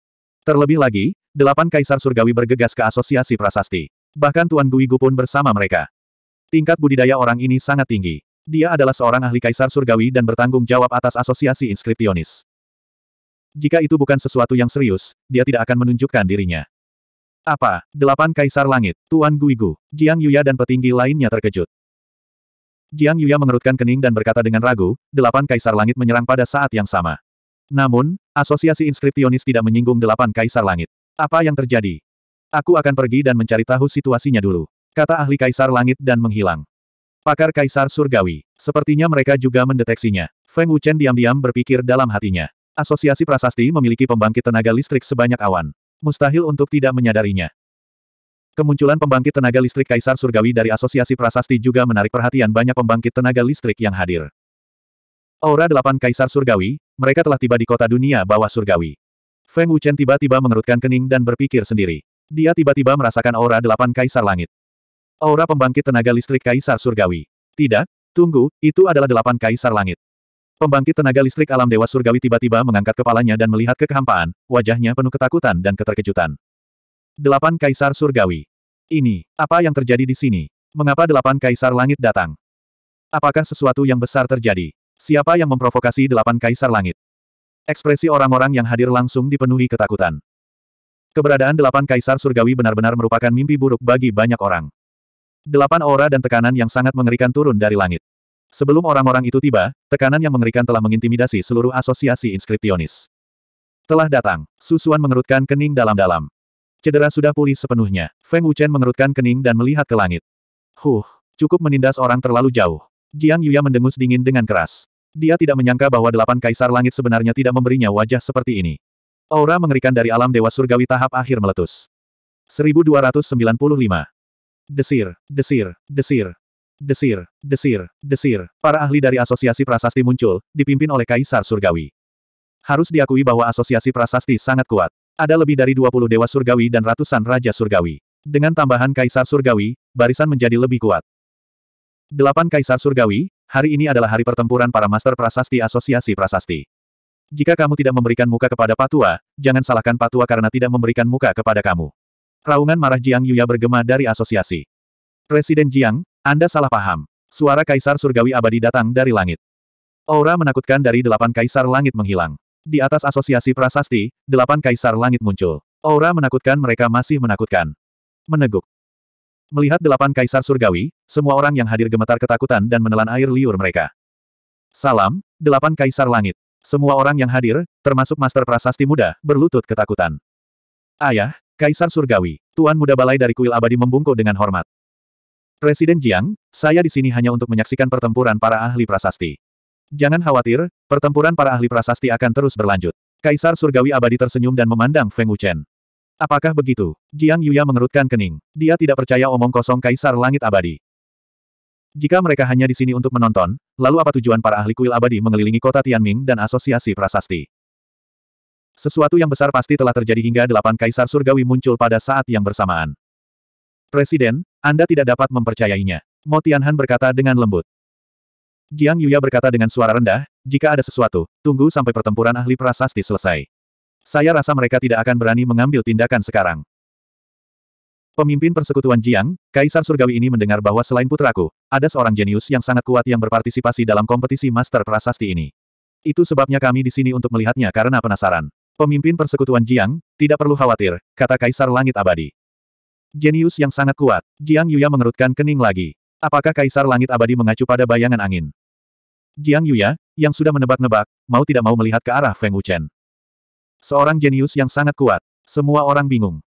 Terlebih lagi, delapan Kaisar Surgawi bergegas ke Asosiasi Prasasti. Bahkan Tuan Guigu pun bersama mereka. Tingkat budidaya orang ini sangat tinggi. Dia adalah seorang ahli Kaisar Surgawi dan bertanggung jawab atas asosiasi Inskriptionis. Jika itu bukan sesuatu yang serius, dia tidak akan menunjukkan dirinya. Apa? Delapan Kaisar Langit, Tuan Guigu, Jiang Yuya dan petinggi lainnya terkejut. Jiang Yuya mengerutkan kening dan berkata dengan ragu, delapan Kaisar Langit menyerang pada saat yang sama. Namun, asosiasi inskripsionis tidak menyinggung delapan Kaisar Langit. Apa yang terjadi? Aku akan pergi dan mencari tahu situasinya dulu. Kata ahli Kaisar Langit dan menghilang. Pakar Kaisar Surgawi. Sepertinya mereka juga mendeteksinya. Feng Wuchen diam-diam berpikir dalam hatinya. Asosiasi Prasasti memiliki pembangkit tenaga listrik sebanyak awan. Mustahil untuk tidak menyadarinya. Kemunculan pembangkit tenaga listrik Kaisar Surgawi dari Asosiasi Prasasti juga menarik perhatian banyak pembangkit tenaga listrik yang hadir. Aura delapan Kaisar Surgawi, mereka telah tiba di kota dunia bawah Surgawi. Feng Wuchen tiba-tiba mengerutkan kening dan berpikir sendiri. Dia tiba-tiba merasakan aura delapan Kaisar Langit. Aura pembangkit tenaga listrik Kaisar Surgawi. Tidak, tunggu, itu adalah delapan Kaisar Langit. Pembangkit tenaga listrik alam dewa surgawi tiba-tiba mengangkat kepalanya dan melihat ke kehampaan, wajahnya penuh ketakutan dan keterkejutan. Delapan Kaisar Surgawi. Ini, apa yang terjadi di sini? Mengapa delapan Kaisar Langit datang? Apakah sesuatu yang besar terjadi? Siapa yang memprovokasi delapan Kaisar Langit? Ekspresi orang-orang yang hadir langsung dipenuhi ketakutan. Keberadaan delapan Kaisar Surgawi benar-benar merupakan mimpi buruk bagi banyak orang. Delapan aura dan tekanan yang sangat mengerikan turun dari langit. Sebelum orang-orang itu tiba, tekanan yang mengerikan telah mengintimidasi seluruh asosiasi inskriptionis. Telah datang, Susuan mengerutkan kening dalam-dalam. Cedera sudah pulih sepenuhnya. Feng Wuchen mengerutkan kening dan melihat ke langit. Huh, cukup menindas orang terlalu jauh. Jiang Yuya mendengus dingin dengan keras. Dia tidak menyangka bahwa delapan kaisar langit sebenarnya tidak memberinya wajah seperti ini. Aura mengerikan dari alam dewa surgawi tahap akhir meletus. 1295. Desir, desir, desir, Desir, desir, desir. Para ahli dari Asosiasi Prasasti muncul, dipimpin oleh Kaisar Surgawi. Harus diakui bahwa Asosiasi Prasasti sangat kuat. Ada lebih dari 20 dewa surgawi dan ratusan raja surgawi. Dengan tambahan Kaisar Surgawi, barisan menjadi lebih kuat. Delapan Kaisar Surgawi, hari ini adalah hari pertempuran para Master Prasasti Asosiasi Prasasti. Jika kamu tidak memberikan muka kepada Patua, jangan salahkan Patua karena tidak memberikan muka kepada kamu. Raungan marah Jiang Yuya bergema dari asosiasi. Presiden Jiang, anda salah paham. Suara kaisar surgawi abadi datang dari langit. Aura menakutkan dari delapan kaisar langit menghilang. Di atas asosiasi prasasti, delapan kaisar langit muncul. Aura menakutkan mereka masih menakutkan. Meneguk. Melihat delapan kaisar surgawi, semua orang yang hadir gemetar ketakutan dan menelan air liur mereka. Salam, delapan kaisar langit. Semua orang yang hadir, termasuk master prasasti muda, berlutut ketakutan. Ayah, Kaisar Surgawi, Tuan Muda Balai dari Kuil Abadi membungkuk dengan hormat. Presiden Jiang, saya di sini hanya untuk menyaksikan pertempuran para ahli prasasti. Jangan khawatir, pertempuran para ahli prasasti akan terus berlanjut. Kaisar Surgawi Abadi tersenyum dan memandang Feng Wuchen. Apakah begitu? Jiang Yuya mengerutkan kening. Dia tidak percaya omong kosong Kaisar Langit Abadi. Jika mereka hanya di sini untuk menonton, lalu apa tujuan para ahli kuil abadi mengelilingi kota Tianming dan asosiasi prasasti? Sesuatu yang besar pasti telah terjadi hingga delapan kaisar surgawi muncul pada saat yang bersamaan. Presiden, anda tidak dapat mempercayainya. Mo Tianhan berkata dengan lembut. Jiang Yuya berkata dengan suara rendah, jika ada sesuatu, tunggu sampai pertempuran ahli prasasti selesai. Saya rasa mereka tidak akan berani mengambil tindakan sekarang. Pemimpin persekutuan Jiang, Kaisar Surgawi ini mendengar bahwa selain putraku, ada seorang jenius yang sangat kuat yang berpartisipasi dalam kompetisi Master Prasasti ini. Itu sebabnya kami di sini untuk melihatnya karena penasaran. Pemimpin persekutuan Jiang, tidak perlu khawatir, kata Kaisar Langit Abadi. Jenius yang sangat kuat. Jiang Yuya mengerutkan kening lagi. Apakah Kaisar Langit Abadi mengacu pada bayangan angin? Jiang Yuya, yang sudah menebak-nebak, mau tidak mau melihat ke arah Feng Wuchen. Seorang jenius yang sangat kuat. Semua orang bingung.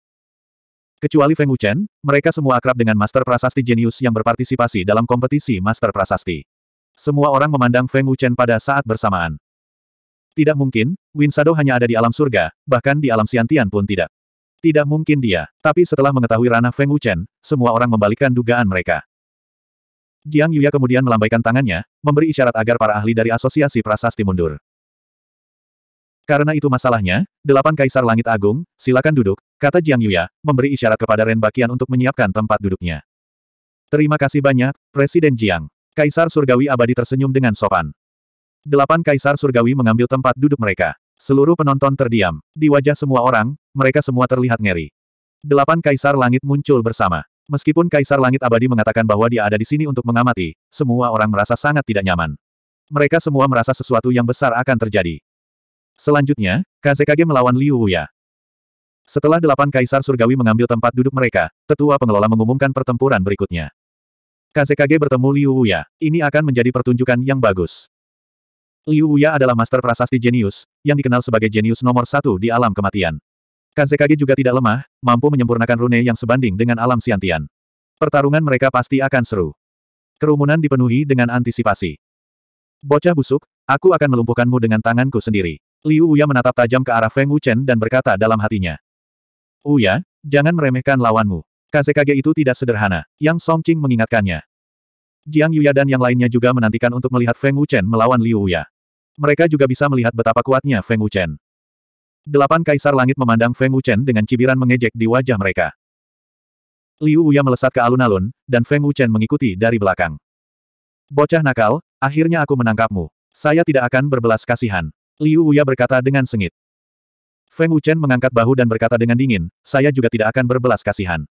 Kecuali Feng Wuchen, mereka semua akrab dengan Master Prasasti jenius yang berpartisipasi dalam kompetisi Master Prasasti. Semua orang memandang Feng Wuchen pada saat bersamaan. Tidak mungkin, Winsado hanya ada di alam surga, bahkan di alam siantian pun tidak. Tidak mungkin dia. Tapi setelah mengetahui ranah Feng Wuchen, semua orang membalikkan dugaan mereka. Jiang Yuya kemudian melambaikan tangannya, memberi isyarat agar para ahli dari Asosiasi Prasasti mundur. Karena itu masalahnya, delapan kaisar langit agung, silakan duduk, kata Jiang Yuya, memberi isyarat kepada Ren Bakian untuk menyiapkan tempat duduknya. Terima kasih banyak, Presiden Jiang. Kaisar Surgawi abadi tersenyum dengan sopan. Delapan kaisar surgawi mengambil tempat duduk mereka. Seluruh penonton terdiam. Di wajah semua orang, mereka semua terlihat ngeri. Delapan kaisar langit muncul bersama. Meskipun kaisar langit abadi mengatakan bahwa dia ada di sini untuk mengamati, semua orang merasa sangat tidak nyaman. Mereka semua merasa sesuatu yang besar akan terjadi. Selanjutnya, Kazekage melawan Liu Wuya. Setelah delapan kaisar surgawi mengambil tempat duduk mereka, tetua pengelola mengumumkan pertempuran berikutnya. Kazekage bertemu Liu Wuya. Ini akan menjadi pertunjukan yang bagus. Liu Wuya adalah master prasasti jenius, yang dikenal sebagai jenius nomor satu di alam kematian. Kazekage juga tidak lemah, mampu menyempurnakan rune yang sebanding dengan alam siantian. Pertarungan mereka pasti akan seru. Kerumunan dipenuhi dengan antisipasi. Bocah busuk, aku akan melumpuhkanmu dengan tanganku sendiri. Liu Wuya menatap tajam ke arah Feng Wuchen dan berkata dalam hatinya. Uya, jangan meremehkan lawanmu. Kazekage itu tidak sederhana, yang Song mengingatkannya. Jiang Yuya dan yang lainnya juga menantikan untuk melihat Feng Wuchen melawan Liu Wuya mereka juga bisa melihat betapa kuatnya Feng Wuchen. Delapan kaisar langit memandang Feng Wuchen dengan cibiran mengejek di wajah mereka. Liu Uya melesat ke alun-alun, dan Feng Wuchen mengikuti dari belakang. Bocah nakal, akhirnya aku menangkapmu. Saya tidak akan berbelas kasihan. Liu Uya berkata dengan sengit. Feng Wuchen mengangkat bahu dan berkata dengan dingin, saya juga tidak akan berbelas kasihan.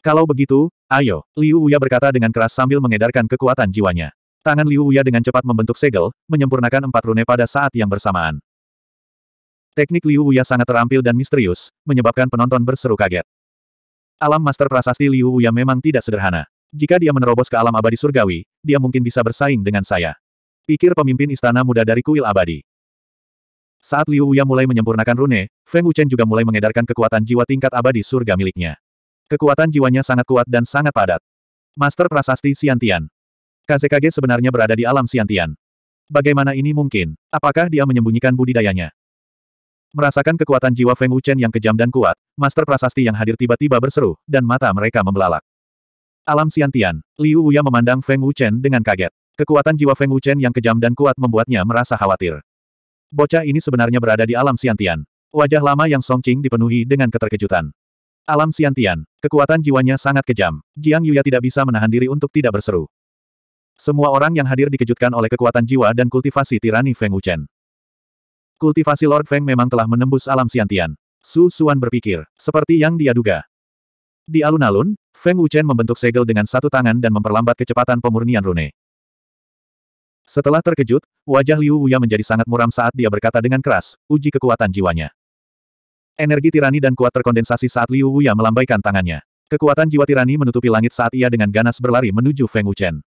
Kalau begitu, ayo, Liu Uya berkata dengan keras sambil mengedarkan kekuatan jiwanya. Tangan Liu Wuya dengan cepat membentuk segel, menyempurnakan empat rune pada saat yang bersamaan. Teknik Liu Wuya sangat terampil dan misterius, menyebabkan penonton berseru kaget. Alam master prasasti Liu Wuya memang tidak sederhana. Jika dia menerobos ke alam abadi surgawi, dia mungkin bisa bersaing dengan saya. Pikir pemimpin istana muda dari kuil abadi. Saat Liu Wuya mulai menyempurnakan rune, Feng Wuchen juga mulai mengedarkan kekuatan jiwa tingkat abadi surga miliknya. Kekuatan jiwanya sangat kuat dan sangat padat. Master Prasasti Xiantian, Kazekage sebenarnya berada di alam Siantian. Bagaimana ini mungkin? Apakah dia menyembunyikan budidayanya? Merasakan kekuatan jiwa Feng Wuchen yang kejam dan kuat, Master Prasasti yang hadir tiba-tiba berseru, dan mata mereka membelalak. Alam Siantian, Liu Wuya memandang Feng Wuchen dengan kaget. Kekuatan jiwa Feng Wuchen yang kejam dan kuat membuatnya merasa khawatir. Bocah ini sebenarnya berada di alam Siantian. Wajah lama yang Song dipenuhi dengan keterkejutan. Alam Siantian, kekuatan jiwanya sangat kejam. Jiang Yuya tidak bisa menahan diri untuk tidak berseru. Semua orang yang hadir dikejutkan oleh kekuatan jiwa dan kultivasi tirani Feng Wuchen. Kultivasi Lord Feng memang telah menembus alam siantian. Su Xuan berpikir, seperti yang dia duga. Di alun-alun, Feng Wuchen membentuk segel dengan satu tangan dan memperlambat kecepatan pemurnian rune. Setelah terkejut, wajah Liu Wuya menjadi sangat muram saat dia berkata dengan keras, uji kekuatan jiwanya. Energi tirani dan kuat terkondensasi saat Liu Wuya melambaikan tangannya. Kekuatan jiwa tirani menutupi langit saat ia dengan ganas berlari menuju Feng Wuchen.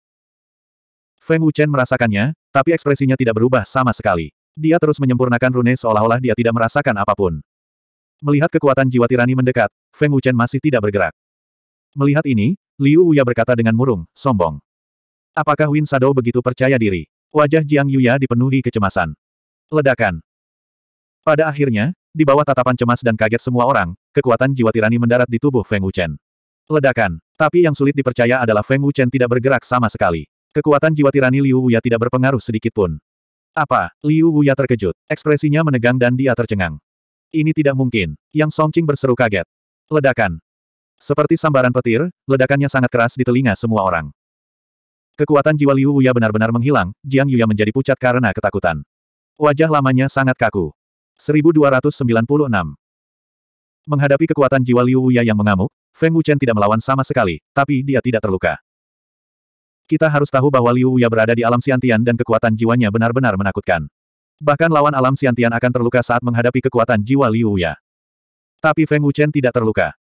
Feng Wuchen merasakannya, tapi ekspresinya tidak berubah sama sekali. Dia terus menyempurnakan rune seolah-olah dia tidak merasakan apapun. Melihat kekuatan jiwa tirani mendekat, Feng Wuchen masih tidak bergerak. Melihat ini, Liu Wuya berkata dengan murung, sombong. Apakah Win Sado begitu percaya diri? Wajah Jiang Yuya dipenuhi kecemasan. Ledakan. Pada akhirnya, di bawah tatapan cemas dan kaget semua orang, kekuatan jiwa tirani mendarat di tubuh Feng Wuchen. Ledakan. Tapi yang sulit dipercaya adalah Feng Wuchen tidak bergerak sama sekali. Kekuatan jiwa tirani Liu Wuya tidak berpengaruh sedikit pun. Apa? Liu Wuya terkejut. Ekspresinya menegang dan dia tercengang. Ini tidak mungkin. Yang Songqing berseru kaget. Ledakan. Seperti sambaran petir, ledakannya sangat keras di telinga semua orang. Kekuatan jiwa Liu Wuya benar-benar menghilang, Jiang Yuya menjadi pucat karena ketakutan. Wajah lamanya sangat kaku. 1296 Menghadapi kekuatan jiwa Liu Wuya yang mengamuk, Feng Wuchen tidak melawan sama sekali, tapi dia tidak terluka. Kita harus tahu bahwa Liu Wuya berada di alam siantian dan kekuatan jiwanya benar-benar menakutkan. Bahkan lawan alam siantian akan terluka saat menghadapi kekuatan jiwa Liu Wuya. Tapi Feng Wuchen tidak terluka.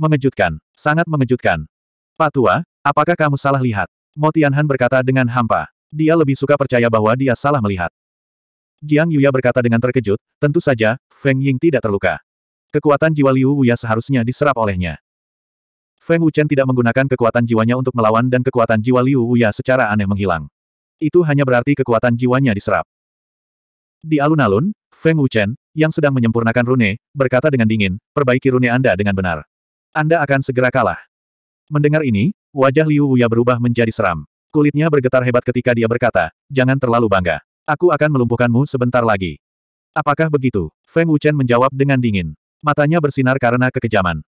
Mengejutkan. Sangat mengejutkan. Pak tua, apakah kamu salah lihat? Mo Tianhan berkata dengan hampa. Dia lebih suka percaya bahwa dia salah melihat. Jiang Yuya berkata dengan terkejut, tentu saja, Feng Ying tidak terluka. Kekuatan jiwa Liu Wuya seharusnya diserap olehnya. Feng Wuchen tidak menggunakan kekuatan jiwanya untuk melawan dan kekuatan jiwa Liu Wuya secara aneh menghilang. Itu hanya berarti kekuatan jiwanya diserap. Di alun-alun, Feng Wuchen, yang sedang menyempurnakan rune, berkata dengan dingin, perbaiki rune Anda dengan benar. Anda akan segera kalah. Mendengar ini, wajah Liu Wuya berubah menjadi seram. Kulitnya bergetar hebat ketika dia berkata, jangan terlalu bangga. Aku akan melumpuhkanmu sebentar lagi. Apakah begitu? Feng Wuchen menjawab dengan dingin. Matanya bersinar karena kekejaman.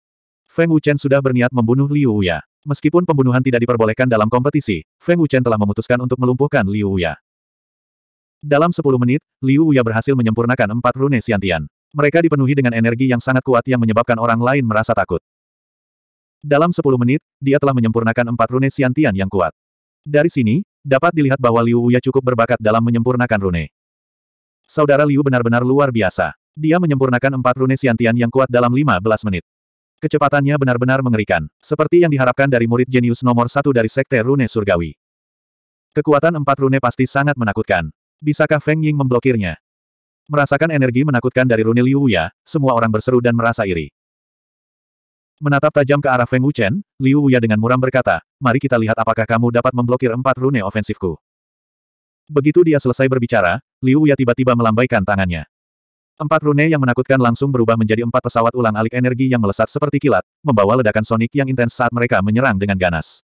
Feng Wuchen sudah berniat membunuh Liu Wuya. Meskipun pembunuhan tidak diperbolehkan dalam kompetisi, Feng Wuchen telah memutuskan untuk melumpuhkan Liu Wuya. Dalam 10 menit, Liu Wuya berhasil menyempurnakan empat rune siantian. Mereka dipenuhi dengan energi yang sangat kuat yang menyebabkan orang lain merasa takut. Dalam 10 menit, dia telah menyempurnakan empat rune siantian yang kuat. Dari sini, dapat dilihat bahwa Liu Wuya cukup berbakat dalam menyempurnakan rune. Saudara Liu benar-benar luar biasa. Dia menyempurnakan empat rune siantian yang kuat dalam 15 menit. Kecepatannya benar-benar mengerikan, seperti yang diharapkan dari murid jenius nomor satu dari Sekte Rune Surgawi. Kekuatan empat rune pasti sangat menakutkan. Bisakah Feng Ying memblokirnya? Merasakan energi menakutkan dari rune Liu Wuya, semua orang berseru dan merasa iri. Menatap tajam ke arah Feng Wuchen, Liu Wuya dengan muram berkata, mari kita lihat apakah kamu dapat memblokir empat rune ofensifku. Begitu dia selesai berbicara, Liu Wuya tiba-tiba melambaikan tangannya. Empat rune yang menakutkan langsung berubah menjadi empat pesawat ulang-alik energi yang melesat seperti kilat, membawa ledakan sonik yang intens saat mereka menyerang dengan ganas.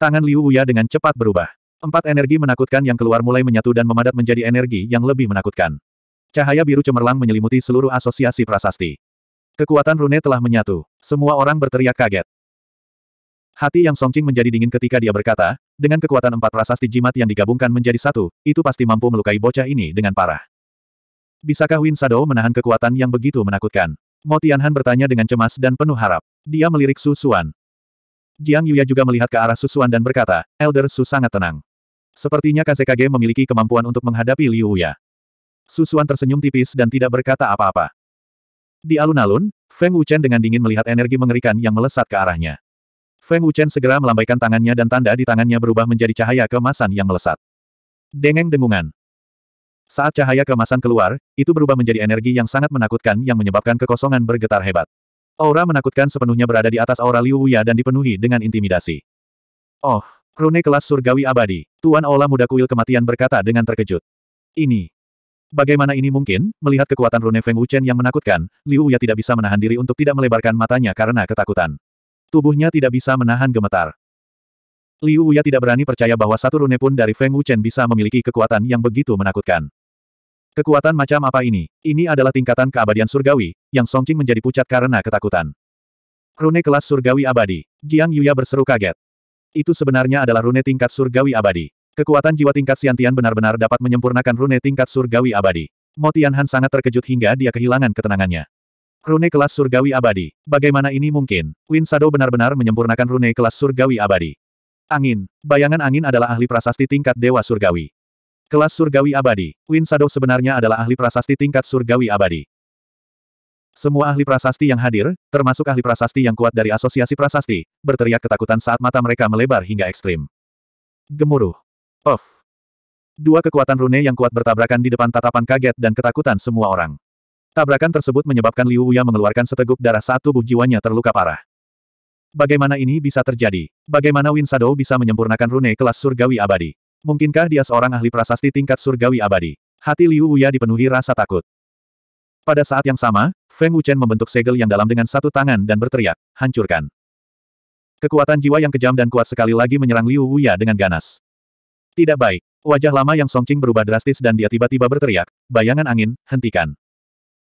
Tangan Liu Wuya dengan cepat berubah. Empat energi menakutkan yang keluar mulai menyatu dan memadat menjadi energi yang lebih menakutkan. Cahaya biru cemerlang menyelimuti seluruh asosiasi prasasti. Kekuatan rune telah menyatu. Semua orang berteriak kaget. Hati yang songcing menjadi dingin ketika dia berkata, dengan kekuatan empat prasasti jimat yang digabungkan menjadi satu, itu pasti mampu melukai bocah ini dengan parah. Bisakah Win Shadow menahan kekuatan yang begitu menakutkan? Mo Tianhan bertanya dengan cemas dan penuh harap. Dia melirik Su Xuan. Jiang Yuya juga melihat ke arah Su Xuan dan berkata, Elder Su sangat tenang. Sepertinya KCKG memiliki kemampuan untuk menghadapi Liu Wuya. Su Xuan tersenyum tipis dan tidak berkata apa-apa. Di alun-alun, Feng Wuchen dengan dingin melihat energi mengerikan yang melesat ke arahnya. Feng Wuchen segera melambaikan tangannya dan tanda di tangannya berubah menjadi cahaya kemasan yang melesat. Dengeng dengungan. Saat cahaya kemasan keluar, itu berubah menjadi energi yang sangat menakutkan yang menyebabkan kekosongan bergetar hebat. Aura menakutkan sepenuhnya berada di atas aura Liu Wuya dan dipenuhi dengan intimidasi. Oh, Rune kelas surgawi abadi, Tuan Aula muda kuil kematian berkata dengan terkejut. Ini. Bagaimana ini mungkin, melihat kekuatan Rune Feng Wuchen yang menakutkan, Liu Wuya tidak bisa menahan diri untuk tidak melebarkan matanya karena ketakutan. Tubuhnya tidak bisa menahan gemetar. Liu Wuya tidak berani percaya bahwa satu rune pun dari Feng Wuchen bisa memiliki kekuatan yang begitu menakutkan. Kekuatan macam apa ini? Ini adalah tingkatan keabadian surgawi, yang Songqing menjadi pucat karena ketakutan. Rune kelas surgawi abadi. Jiang Yuya berseru kaget. Itu sebenarnya adalah rune tingkat surgawi abadi. Kekuatan jiwa tingkat siantian benar-benar dapat menyempurnakan rune tingkat surgawi abadi. Mo Tianhan sangat terkejut hingga dia kehilangan ketenangannya. Rune kelas surgawi abadi. Bagaimana ini mungkin? Win Sado benar-benar menyempurnakan rune kelas surgawi abadi. Angin. Bayangan angin adalah ahli prasasti tingkat Dewa Surgawi. Kelas Surgawi Abadi. Win Shadow sebenarnya adalah ahli prasasti tingkat Surgawi Abadi. Semua ahli prasasti yang hadir, termasuk ahli prasasti yang kuat dari asosiasi prasasti, berteriak ketakutan saat mata mereka melebar hingga ekstrim. Gemuruh. Off. Dua kekuatan rune yang kuat bertabrakan di depan tatapan kaget dan ketakutan semua orang. Tabrakan tersebut menyebabkan Liu Wuya mengeluarkan seteguk darah satu tubuh jiwanya terluka parah. Bagaimana ini bisa terjadi? Bagaimana Win Shadow bisa menyempurnakan rune kelas surgawi abadi? Mungkinkah dia seorang ahli prasasti tingkat surgawi abadi? Hati Liu Wuya dipenuhi rasa takut. Pada saat yang sama, Feng Wuchen membentuk segel yang dalam dengan satu tangan dan berteriak, hancurkan. Kekuatan jiwa yang kejam dan kuat sekali lagi menyerang Liu Wuya dengan ganas. Tidak baik. Wajah lama yang Songqing berubah drastis dan dia tiba-tiba berteriak, bayangan angin, hentikan.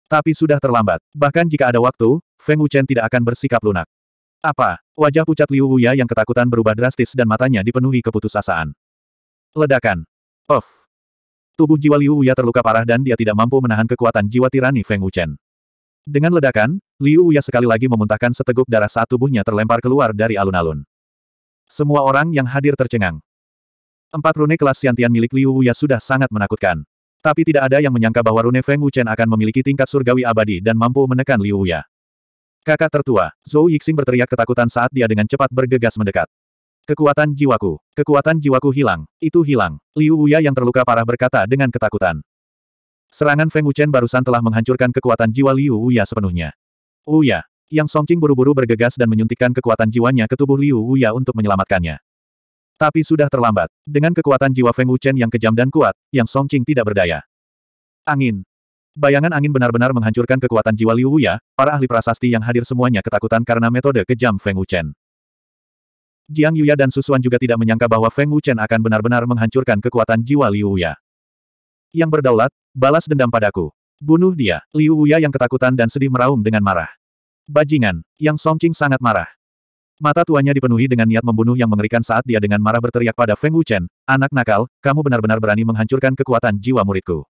Tapi sudah terlambat. Bahkan jika ada waktu, Feng Wuchen tidak akan bersikap lunak. Apa? Wajah pucat Liu Wuya yang ketakutan berubah drastis dan matanya dipenuhi keputusasaan. Ledakan. Of. Tubuh jiwa Liu Wuya terluka parah dan dia tidak mampu menahan kekuatan jiwa tirani Feng Wuchen. Dengan ledakan, Liu Wuya sekali lagi memuntahkan seteguk darah saat tubuhnya terlempar keluar dari alun-alun. Semua orang yang hadir tercengang. Empat rune kelas siantian milik Liu Wuya sudah sangat menakutkan. Tapi tidak ada yang menyangka bahwa rune Feng Wuchen akan memiliki tingkat surgawi abadi dan mampu menekan Liu Wuya. Kakak tertua, Zhou Yixing berteriak ketakutan saat dia dengan cepat bergegas mendekat. Kekuatan jiwaku, kekuatan jiwaku hilang, itu hilang. Liu Wuya yang terluka parah berkata dengan ketakutan. Serangan Feng Wuchen barusan telah menghancurkan kekuatan jiwa Liu Wuya sepenuhnya. Wuya, yang Songqing buru-buru bergegas dan menyuntikkan kekuatan jiwanya ke tubuh Liu Wuya untuk menyelamatkannya. Tapi sudah terlambat. Dengan kekuatan jiwa Feng Wuchen yang kejam dan kuat, yang Songqing tidak berdaya. Angin, Bayangan angin benar-benar menghancurkan kekuatan jiwa Liu Wuya, para ahli prasasti yang hadir semuanya ketakutan karena metode kejam Feng Wuchen. Jiang Yuya dan Susuan juga tidak menyangka bahwa Feng Wuchen akan benar-benar menghancurkan kekuatan jiwa Liu Wuya. Yang berdaulat, balas dendam padaku. Bunuh dia. Liu Wuya yang ketakutan dan sedih meraung dengan marah. Bajingan, yang Songqing sangat marah. Mata tuanya dipenuhi dengan niat membunuh yang mengerikan saat dia dengan marah berteriak pada Feng Wuchen, anak nakal, kamu benar-benar berani menghancurkan kekuatan jiwa muridku.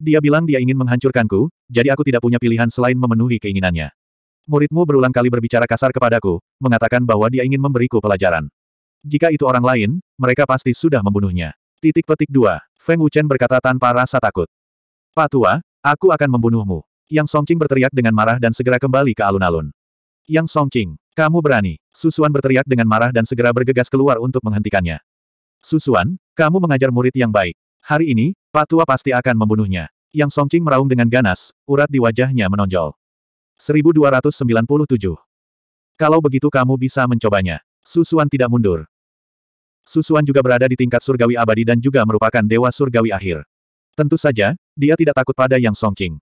Dia bilang dia ingin menghancurkanku, jadi aku tidak punya pilihan selain memenuhi keinginannya. Muridmu berulang kali berbicara kasar kepadaku, mengatakan bahwa dia ingin memberiku pelajaran. Jika itu orang lain, mereka pasti sudah membunuhnya. Titik petik 2. Feng Wuchen berkata tanpa rasa takut. Patua, aku akan membunuhmu. Yang Songqing berteriak dengan marah dan segera kembali ke alun-alun. Yang Songqing, kamu berani. Susuan berteriak dengan marah dan segera bergegas keluar untuk menghentikannya. Susuan, kamu mengajar murid yang baik. Hari ini, Pak tua pasti akan membunuhnya. Yang Songqing meraung dengan ganas, urat di wajahnya menonjol. 1297. Kalau begitu kamu bisa mencobanya. Susuan tidak mundur. Susuan juga berada di tingkat surgawi abadi dan juga merupakan dewa surgawi akhir. Tentu saja, dia tidak takut pada Yang Songqing.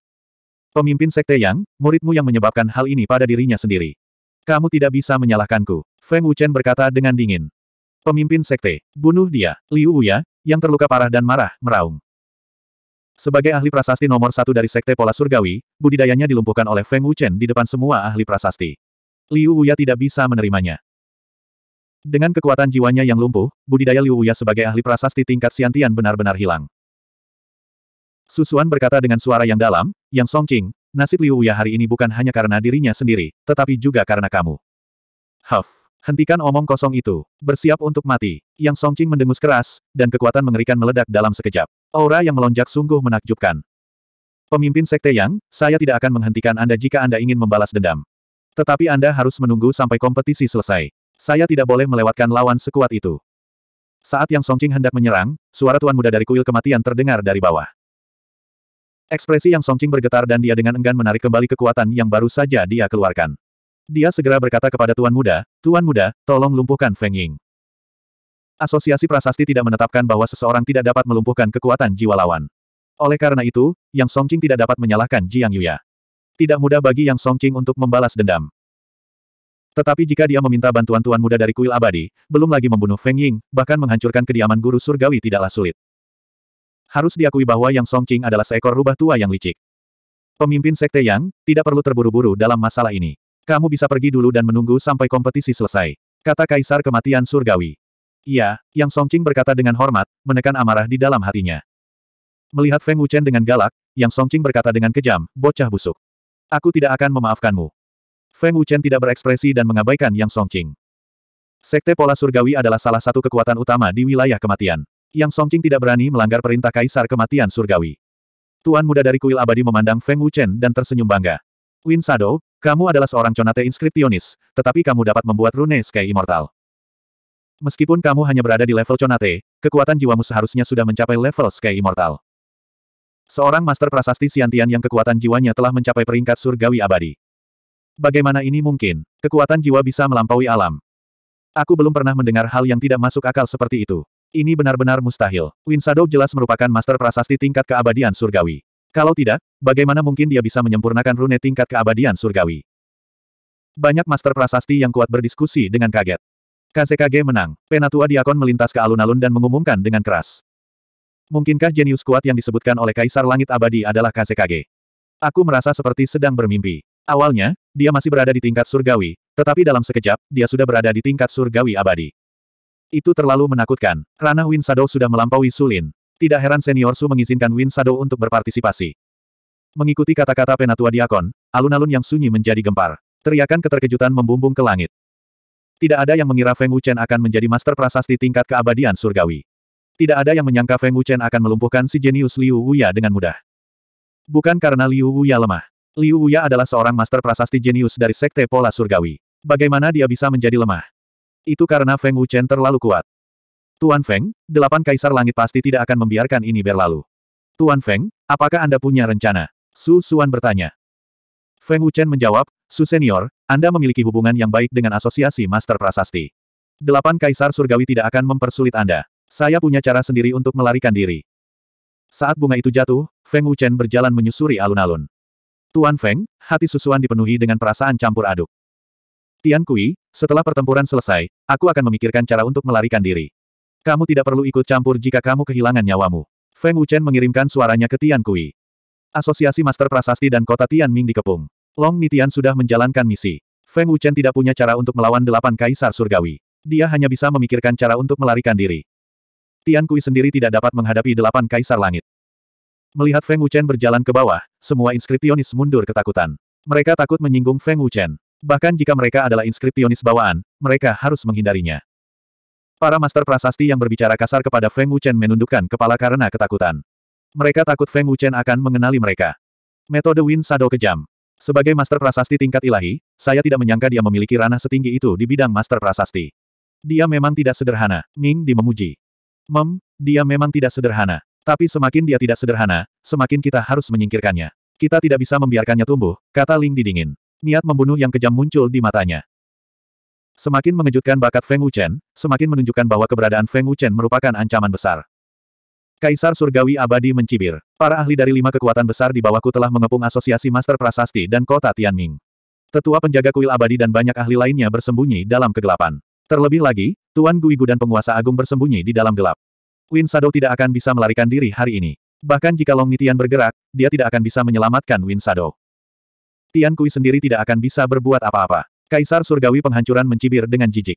Pemimpin Sekte Yang, muridmu yang menyebabkan hal ini pada dirinya sendiri. Kamu tidak bisa menyalahkanku, Feng Wuchen berkata dengan dingin. Pemimpin Sekte, bunuh dia, Liu Uya, yang terluka parah dan marah, meraung. Sebagai ahli prasasti nomor satu dari Sekte Pola Surgawi, budidayanya dilumpuhkan oleh Feng Wuchen di depan semua ahli prasasti. Liu Wuya tidak bisa menerimanya. Dengan kekuatan jiwanya yang lumpuh, budidaya Liu Wuya sebagai ahli prasasti tingkat siantian benar-benar hilang. Susuan berkata dengan suara yang dalam, yang Songqing, nasib Liu Wuya hari ini bukan hanya karena dirinya sendiri, tetapi juga karena kamu. Huff. Hentikan omong kosong itu. Bersiap untuk mati. Yang Songqing mendengus keras, dan kekuatan mengerikan meledak dalam sekejap. Aura yang melonjak sungguh menakjubkan. Pemimpin Sekte Yang, saya tidak akan menghentikan Anda jika Anda ingin membalas dendam. Tetapi Anda harus menunggu sampai kompetisi selesai. Saya tidak boleh melewatkan lawan sekuat itu. Saat Yang Songqing hendak menyerang, suara tuan muda dari kuil kematian terdengar dari bawah. Ekspresi Yang Songqing bergetar dan dia dengan enggan menarik kembali kekuatan yang baru saja dia keluarkan. Dia segera berkata kepada Tuan Muda, Tuan Muda, tolong lumpuhkan Feng Ying. Asosiasi Prasasti tidak menetapkan bahwa seseorang tidak dapat melumpuhkan kekuatan jiwa lawan. Oleh karena itu, Yang Song Qing tidak dapat menyalahkan Jiang Yuya. Tidak mudah bagi Yang Song Qing untuk membalas dendam. Tetapi jika dia meminta bantuan Tuan Muda dari Kuil Abadi, belum lagi membunuh Feng Ying, bahkan menghancurkan kediaman guru surgawi tidaklah sulit. Harus diakui bahwa Yang Song Qing adalah seekor rubah tua yang licik. Pemimpin Sekte Yang, tidak perlu terburu-buru dalam masalah ini. Kamu bisa pergi dulu dan menunggu sampai kompetisi selesai. Kata Kaisar Kematian Surgawi. Iya, Yang Songqing berkata dengan hormat, menekan amarah di dalam hatinya. Melihat Feng Wuchen dengan galak, Yang Songqing berkata dengan kejam, bocah busuk. Aku tidak akan memaafkanmu. Feng Wuchen tidak berekspresi dan mengabaikan Yang Songqing. Sekte Pola Surgawi adalah salah satu kekuatan utama di wilayah kematian. Yang Songqing tidak berani melanggar perintah Kaisar Kematian Surgawi. Tuan muda dari kuil abadi memandang Feng Wuchen dan tersenyum bangga. Win Sado, kamu adalah seorang conate inskriptionis, tetapi kamu dapat membuat rune Sky Immortal. Meskipun kamu hanya berada di level conate, kekuatan jiwamu seharusnya sudah mencapai level Sky Immortal. Seorang master prasasti Siantian yang kekuatan jiwanya telah mencapai peringkat surgawi abadi. Bagaimana ini mungkin? Kekuatan jiwa bisa melampaui alam. Aku belum pernah mendengar hal yang tidak masuk akal seperti itu. Ini benar-benar mustahil. Winsado jelas merupakan master prasasti tingkat keabadian surgawi. Kalau tidak, bagaimana mungkin dia bisa menyempurnakan rune tingkat keabadian surgawi? Banyak master prasasti yang kuat berdiskusi dengan kaget. KCKG menang. Penatua Diakon melintas ke alun-alun dan mengumumkan dengan keras. Mungkinkah jenius kuat yang disebutkan oleh Kaisar Langit Abadi adalah KCKG? Aku merasa seperti sedang bermimpi. Awalnya, dia masih berada di tingkat surgawi, tetapi dalam sekejap, dia sudah berada di tingkat surgawi abadi. Itu terlalu menakutkan. Ranah Win sudah melampaui Sulin. Tidak heran senior Su mengizinkan Win Sado untuk berpartisipasi. Mengikuti kata-kata penatua diakon, alun-alun yang sunyi menjadi gempar. Teriakan keterkejutan membumbung ke langit. Tidak ada yang mengira Feng Wuchen akan menjadi master prasasti tingkat keabadian surgawi. Tidak ada yang menyangka Feng Wuchen akan melumpuhkan si jenius Liu Wuya dengan mudah. Bukan karena Liu Wuya lemah. Liu Wuya adalah seorang master prasasti jenius dari sekte pola surgawi. Bagaimana dia bisa menjadi lemah? Itu karena Feng Wuchen terlalu kuat. Tuan Feng, delapan kaisar langit pasti tidak akan membiarkan ini berlalu. Tuan Feng, apakah Anda punya rencana? Su Suan bertanya. Feng Wuchen menjawab, Su Senior, Anda memiliki hubungan yang baik dengan asosiasi Master Prasasti. Delapan kaisar surgawi tidak akan mempersulit Anda. Saya punya cara sendiri untuk melarikan diri. Saat bunga itu jatuh, Feng Wuchen berjalan menyusuri alun-alun. Tuan Feng, hati susuan dipenuhi dengan perasaan campur aduk. Tian Kui, setelah pertempuran selesai, aku akan memikirkan cara untuk melarikan diri. Kamu tidak perlu ikut campur jika kamu kehilangan nyawamu. Feng Wuchen mengirimkan suaranya ke Tian Kui. Asosiasi Master Prasasti dan Kota Tian Ming dikepung. Long Nitian sudah menjalankan misi. Feng Wuchen tidak punya cara untuk melawan delapan kaisar surgawi. Dia hanya bisa memikirkan cara untuk melarikan diri. Tian Kui sendiri tidak dapat menghadapi delapan kaisar langit. Melihat Feng Wuchen berjalan ke bawah, semua inskriptionis mundur ketakutan. Mereka takut menyinggung Feng Wuchen. Bahkan jika mereka adalah inskriptionis bawaan, mereka harus menghindarinya. Para master prasasti yang berbicara kasar kepada Feng Wuchen menundukkan kepala karena ketakutan. Mereka takut Feng Wuchen akan mengenali mereka. Metode Win Sado kejam. Sebagai master prasasti tingkat ilahi, saya tidak menyangka dia memiliki ranah setinggi itu di bidang master prasasti. Dia memang tidak sederhana, Ming Di memuji. Mem, dia memang tidak sederhana. Tapi semakin dia tidak sederhana, semakin kita harus menyingkirkannya. Kita tidak bisa membiarkannya tumbuh, kata Ling Di dingin. Niat membunuh yang kejam muncul di matanya. Semakin mengejutkan bakat Feng Wuchen, semakin menunjukkan bahwa keberadaan Feng Wuchen merupakan ancaman besar. Kaisar Surgawi Abadi mencibir. Para ahli dari lima kekuatan besar di bawahku telah mengepung asosiasi Master Prasasti dan kota Tianming. Tetua penjaga kuil abadi dan banyak ahli lainnya bersembunyi dalam kegelapan. Terlebih lagi, Tuan Guigu dan penguasa agung bersembunyi di dalam gelap. Win Shadow tidak akan bisa melarikan diri hari ini. Bahkan jika Long Nitian bergerak, dia tidak akan bisa menyelamatkan Win Shadow. Tian Kui sendiri tidak akan bisa berbuat apa-apa. Kaisar surgawi penghancuran mencibir dengan jijik.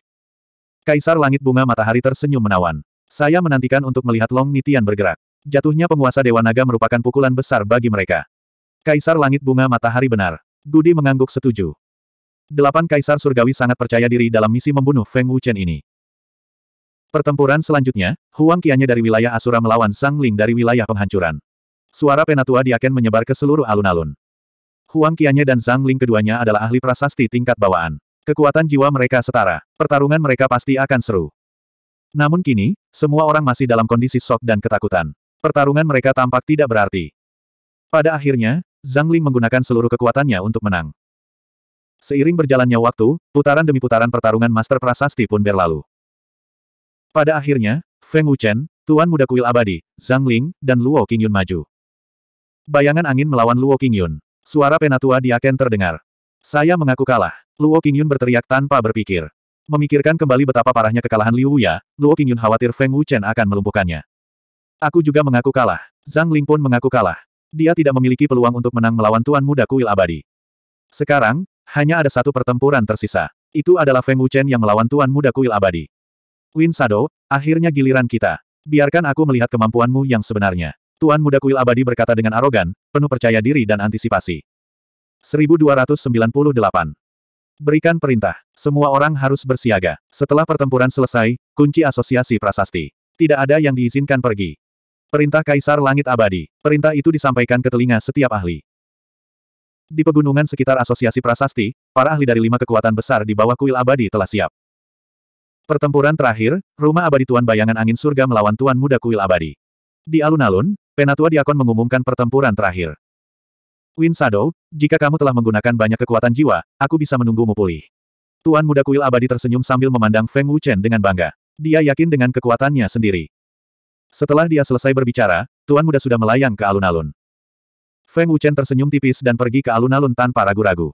Kaisar langit bunga matahari tersenyum menawan. Saya menantikan untuk melihat Long Nitian bergerak. Jatuhnya penguasa Dewa Naga merupakan pukulan besar bagi mereka. Kaisar langit bunga matahari benar. Gudi mengangguk setuju. Delapan kaisar surgawi sangat percaya diri dalam misi membunuh Feng Wuchen ini. Pertempuran selanjutnya, Huang Qiannya dari wilayah Asura melawan Sang Ling dari wilayah penghancuran. Suara penatua diaken menyebar ke seluruh alun-alun. Huang Qiannya dan Zhang Ling keduanya adalah ahli prasasti tingkat bawaan. Kekuatan jiwa mereka setara. Pertarungan mereka pasti akan seru. Namun kini, semua orang masih dalam kondisi shock dan ketakutan. Pertarungan mereka tampak tidak berarti. Pada akhirnya, Zhang Ling menggunakan seluruh kekuatannya untuk menang. Seiring berjalannya waktu, putaran demi putaran pertarungan Master Prasasti pun berlalu. Pada akhirnya, Feng Wuchen, Tuan Muda Kuil Abadi, Zhang Ling, dan Luo Qingyun maju. Bayangan angin melawan Luo Qingyun. Suara penatua di aken terdengar. Saya mengaku kalah. Luo Qingyun berteriak tanpa berpikir. Memikirkan kembali betapa parahnya kekalahan Liu Wuya, Luo Qingyun khawatir Feng Wuchen akan melumpuhkannya. Aku juga mengaku kalah. Zhang Ling pun mengaku kalah. Dia tidak memiliki peluang untuk menang melawan Tuan Muda Kuil Abadi. Sekarang, hanya ada satu pertempuran tersisa. Itu adalah Feng Wuchen yang melawan Tuan Muda Kuil Abadi. Win Sado, akhirnya giliran kita. Biarkan aku melihat kemampuanmu yang sebenarnya. Tuan Muda Kuil Abadi berkata dengan arogan, penuh percaya diri dan antisipasi. 1298. Berikan perintah. Semua orang harus bersiaga. Setelah pertempuran selesai, kunci asosiasi prasasti. Tidak ada yang diizinkan pergi. Perintah Kaisar Langit Abadi. Perintah itu disampaikan ke telinga setiap ahli. Di pegunungan sekitar Asosiasi Prasasti, para ahli dari lima kekuatan besar di bawah kuil abadi telah siap. Pertempuran terakhir, rumah abadi Tuan Bayangan Angin Surga melawan Tuan Muda Kuil Abadi. Di alun-alun, Penatua Diakon mengumumkan pertempuran terakhir. Win Shadow, jika kamu telah menggunakan banyak kekuatan jiwa, aku bisa menunggumu pulih. Tuan muda kuil abadi tersenyum sambil memandang Feng Wuchen dengan bangga. Dia yakin dengan kekuatannya sendiri. Setelah dia selesai berbicara, Tuan muda sudah melayang ke alun-alun. Feng Wuchen tersenyum tipis dan pergi ke alun-alun tanpa ragu-ragu.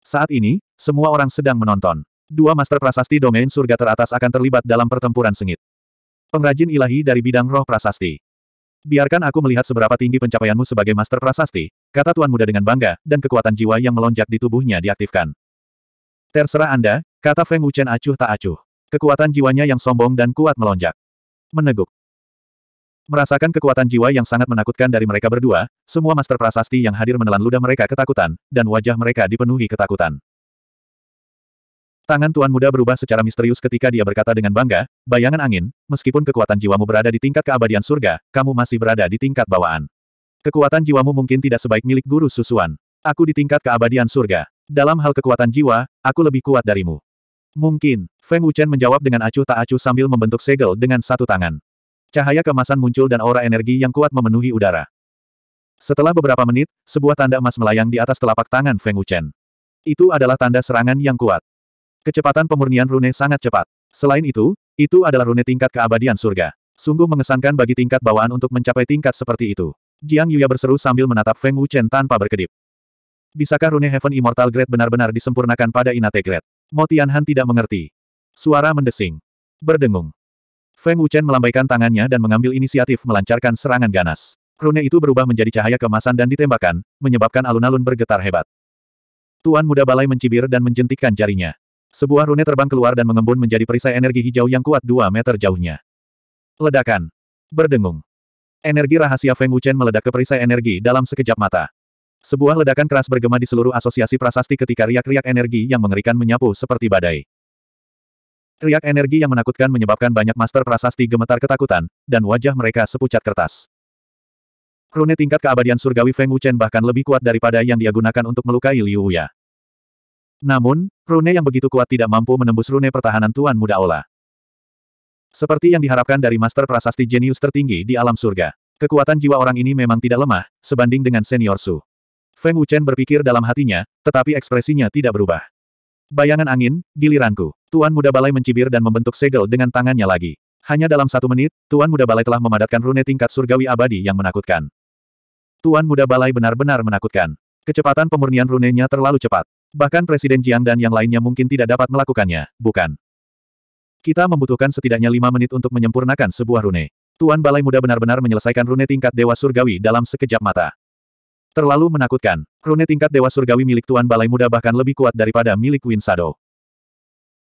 Saat ini, semua orang sedang menonton. Dua master prasasti domain surga teratas akan terlibat dalam pertempuran sengit. Pengrajin ilahi dari bidang roh prasasti. Biarkan aku melihat seberapa tinggi pencapaianmu sebagai master prasasti, kata tuan muda dengan bangga, dan kekuatan jiwa yang melonjak di tubuhnya diaktifkan. Terserah Anda, kata Feng Wuchen acuh tak acuh. Kekuatan jiwanya yang sombong dan kuat melonjak. Meneguk. Merasakan kekuatan jiwa yang sangat menakutkan dari mereka berdua, semua master prasasti yang hadir menelan ludah mereka ketakutan, dan wajah mereka dipenuhi ketakutan. Tangan Tuan Muda berubah secara misterius ketika dia berkata dengan bangga, bayangan angin, meskipun kekuatan jiwamu berada di tingkat keabadian surga, kamu masih berada di tingkat bawaan. Kekuatan jiwamu mungkin tidak sebaik milik guru susuan. Aku di tingkat keabadian surga. Dalam hal kekuatan jiwa, aku lebih kuat darimu. Mungkin, Feng Wuchen menjawab dengan acuh tak acuh sambil membentuk segel dengan satu tangan. Cahaya kemasan muncul dan aura energi yang kuat memenuhi udara. Setelah beberapa menit, sebuah tanda emas melayang di atas telapak tangan Feng Wuchen. Itu adalah tanda serangan yang kuat. Kecepatan pemurnian rune sangat cepat. Selain itu, itu adalah rune tingkat keabadian surga. Sungguh mengesankan bagi tingkat bawaan untuk mencapai tingkat seperti itu. Jiang Yuya berseru sambil menatap Feng Wuchen tanpa berkedip. Bisakah rune Heaven Immortal Grade benar-benar disempurnakan pada Inate Grade? Mo Tianhan tidak mengerti. Suara mendesing. Berdengung. Feng Wuchen melambaikan tangannya dan mengambil inisiatif melancarkan serangan ganas. Rune itu berubah menjadi cahaya kemasan dan ditembakkan, menyebabkan alun-alun bergetar hebat. Tuan muda balai mencibir dan menjentikkan jarinya. Sebuah rune terbang keluar dan mengembun menjadi perisai energi hijau yang kuat dua meter jauhnya. Ledakan. Berdengung. Energi rahasia Feng Wuchen meledak ke perisai energi dalam sekejap mata. Sebuah ledakan keras bergema di seluruh asosiasi prasasti ketika riak-riak energi yang mengerikan menyapu seperti badai. Riak energi yang menakutkan menyebabkan banyak master prasasti gemetar ketakutan, dan wajah mereka sepucat kertas. Rune tingkat keabadian surgawi Feng Wuchen bahkan lebih kuat daripada yang dia gunakan untuk melukai Liu Wuya. Namun, rune yang begitu kuat tidak mampu menembus rune pertahanan Tuan Muda Ola. Seperti yang diharapkan dari Master Prasasti Jenius tertinggi di alam surga. Kekuatan jiwa orang ini memang tidak lemah, sebanding dengan senior Su. Feng Wuchen berpikir dalam hatinya, tetapi ekspresinya tidak berubah. Bayangan angin, giliranku. Tuan Muda Balai mencibir dan membentuk segel dengan tangannya lagi. Hanya dalam satu menit, Tuan Muda Balai telah memadatkan rune tingkat surgawi abadi yang menakutkan. Tuan Muda Balai benar-benar menakutkan. Kecepatan pemurnian runenya terlalu cepat. Bahkan Presiden Jiang dan yang lainnya mungkin tidak dapat melakukannya, bukan? Kita membutuhkan setidaknya lima menit untuk menyempurnakan sebuah rune. Tuan Balai Muda benar-benar menyelesaikan rune tingkat Dewa Surgawi dalam sekejap mata. Terlalu menakutkan, rune tingkat Dewa Surgawi milik Tuan Balai Muda bahkan lebih kuat daripada milik Win Sado.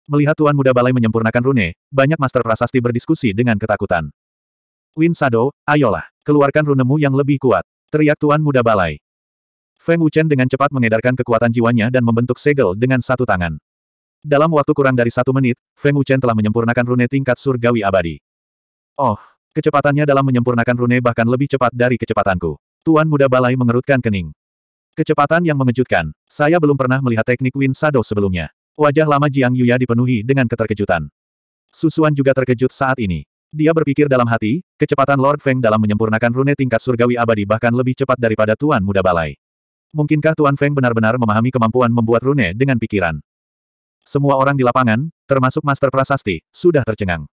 Melihat Tuan Muda Balai menyempurnakan rune, banyak Master Prasasti berdiskusi dengan ketakutan. Win Sado, ayolah, keluarkan runemu yang lebih kuat, teriak Tuan Muda Balai. Feng Wuchen dengan cepat mengedarkan kekuatan jiwanya dan membentuk segel dengan satu tangan. Dalam waktu kurang dari satu menit, Feng Wuchen telah menyempurnakan rune tingkat surgawi abadi. Oh, kecepatannya dalam menyempurnakan rune bahkan lebih cepat dari kecepatanku. Tuan Muda Balai mengerutkan kening. Kecepatan yang mengejutkan. Saya belum pernah melihat teknik Win Sado sebelumnya. Wajah lama Jiang Yuya dipenuhi dengan keterkejutan. Susuan juga terkejut saat ini. Dia berpikir dalam hati, kecepatan Lord Feng dalam menyempurnakan rune tingkat surgawi abadi bahkan lebih cepat daripada Tuan Muda Balai. Mungkinkah Tuan Feng benar-benar memahami kemampuan membuat rune dengan pikiran? Semua orang di lapangan, termasuk Master Prasasti, sudah tercengang.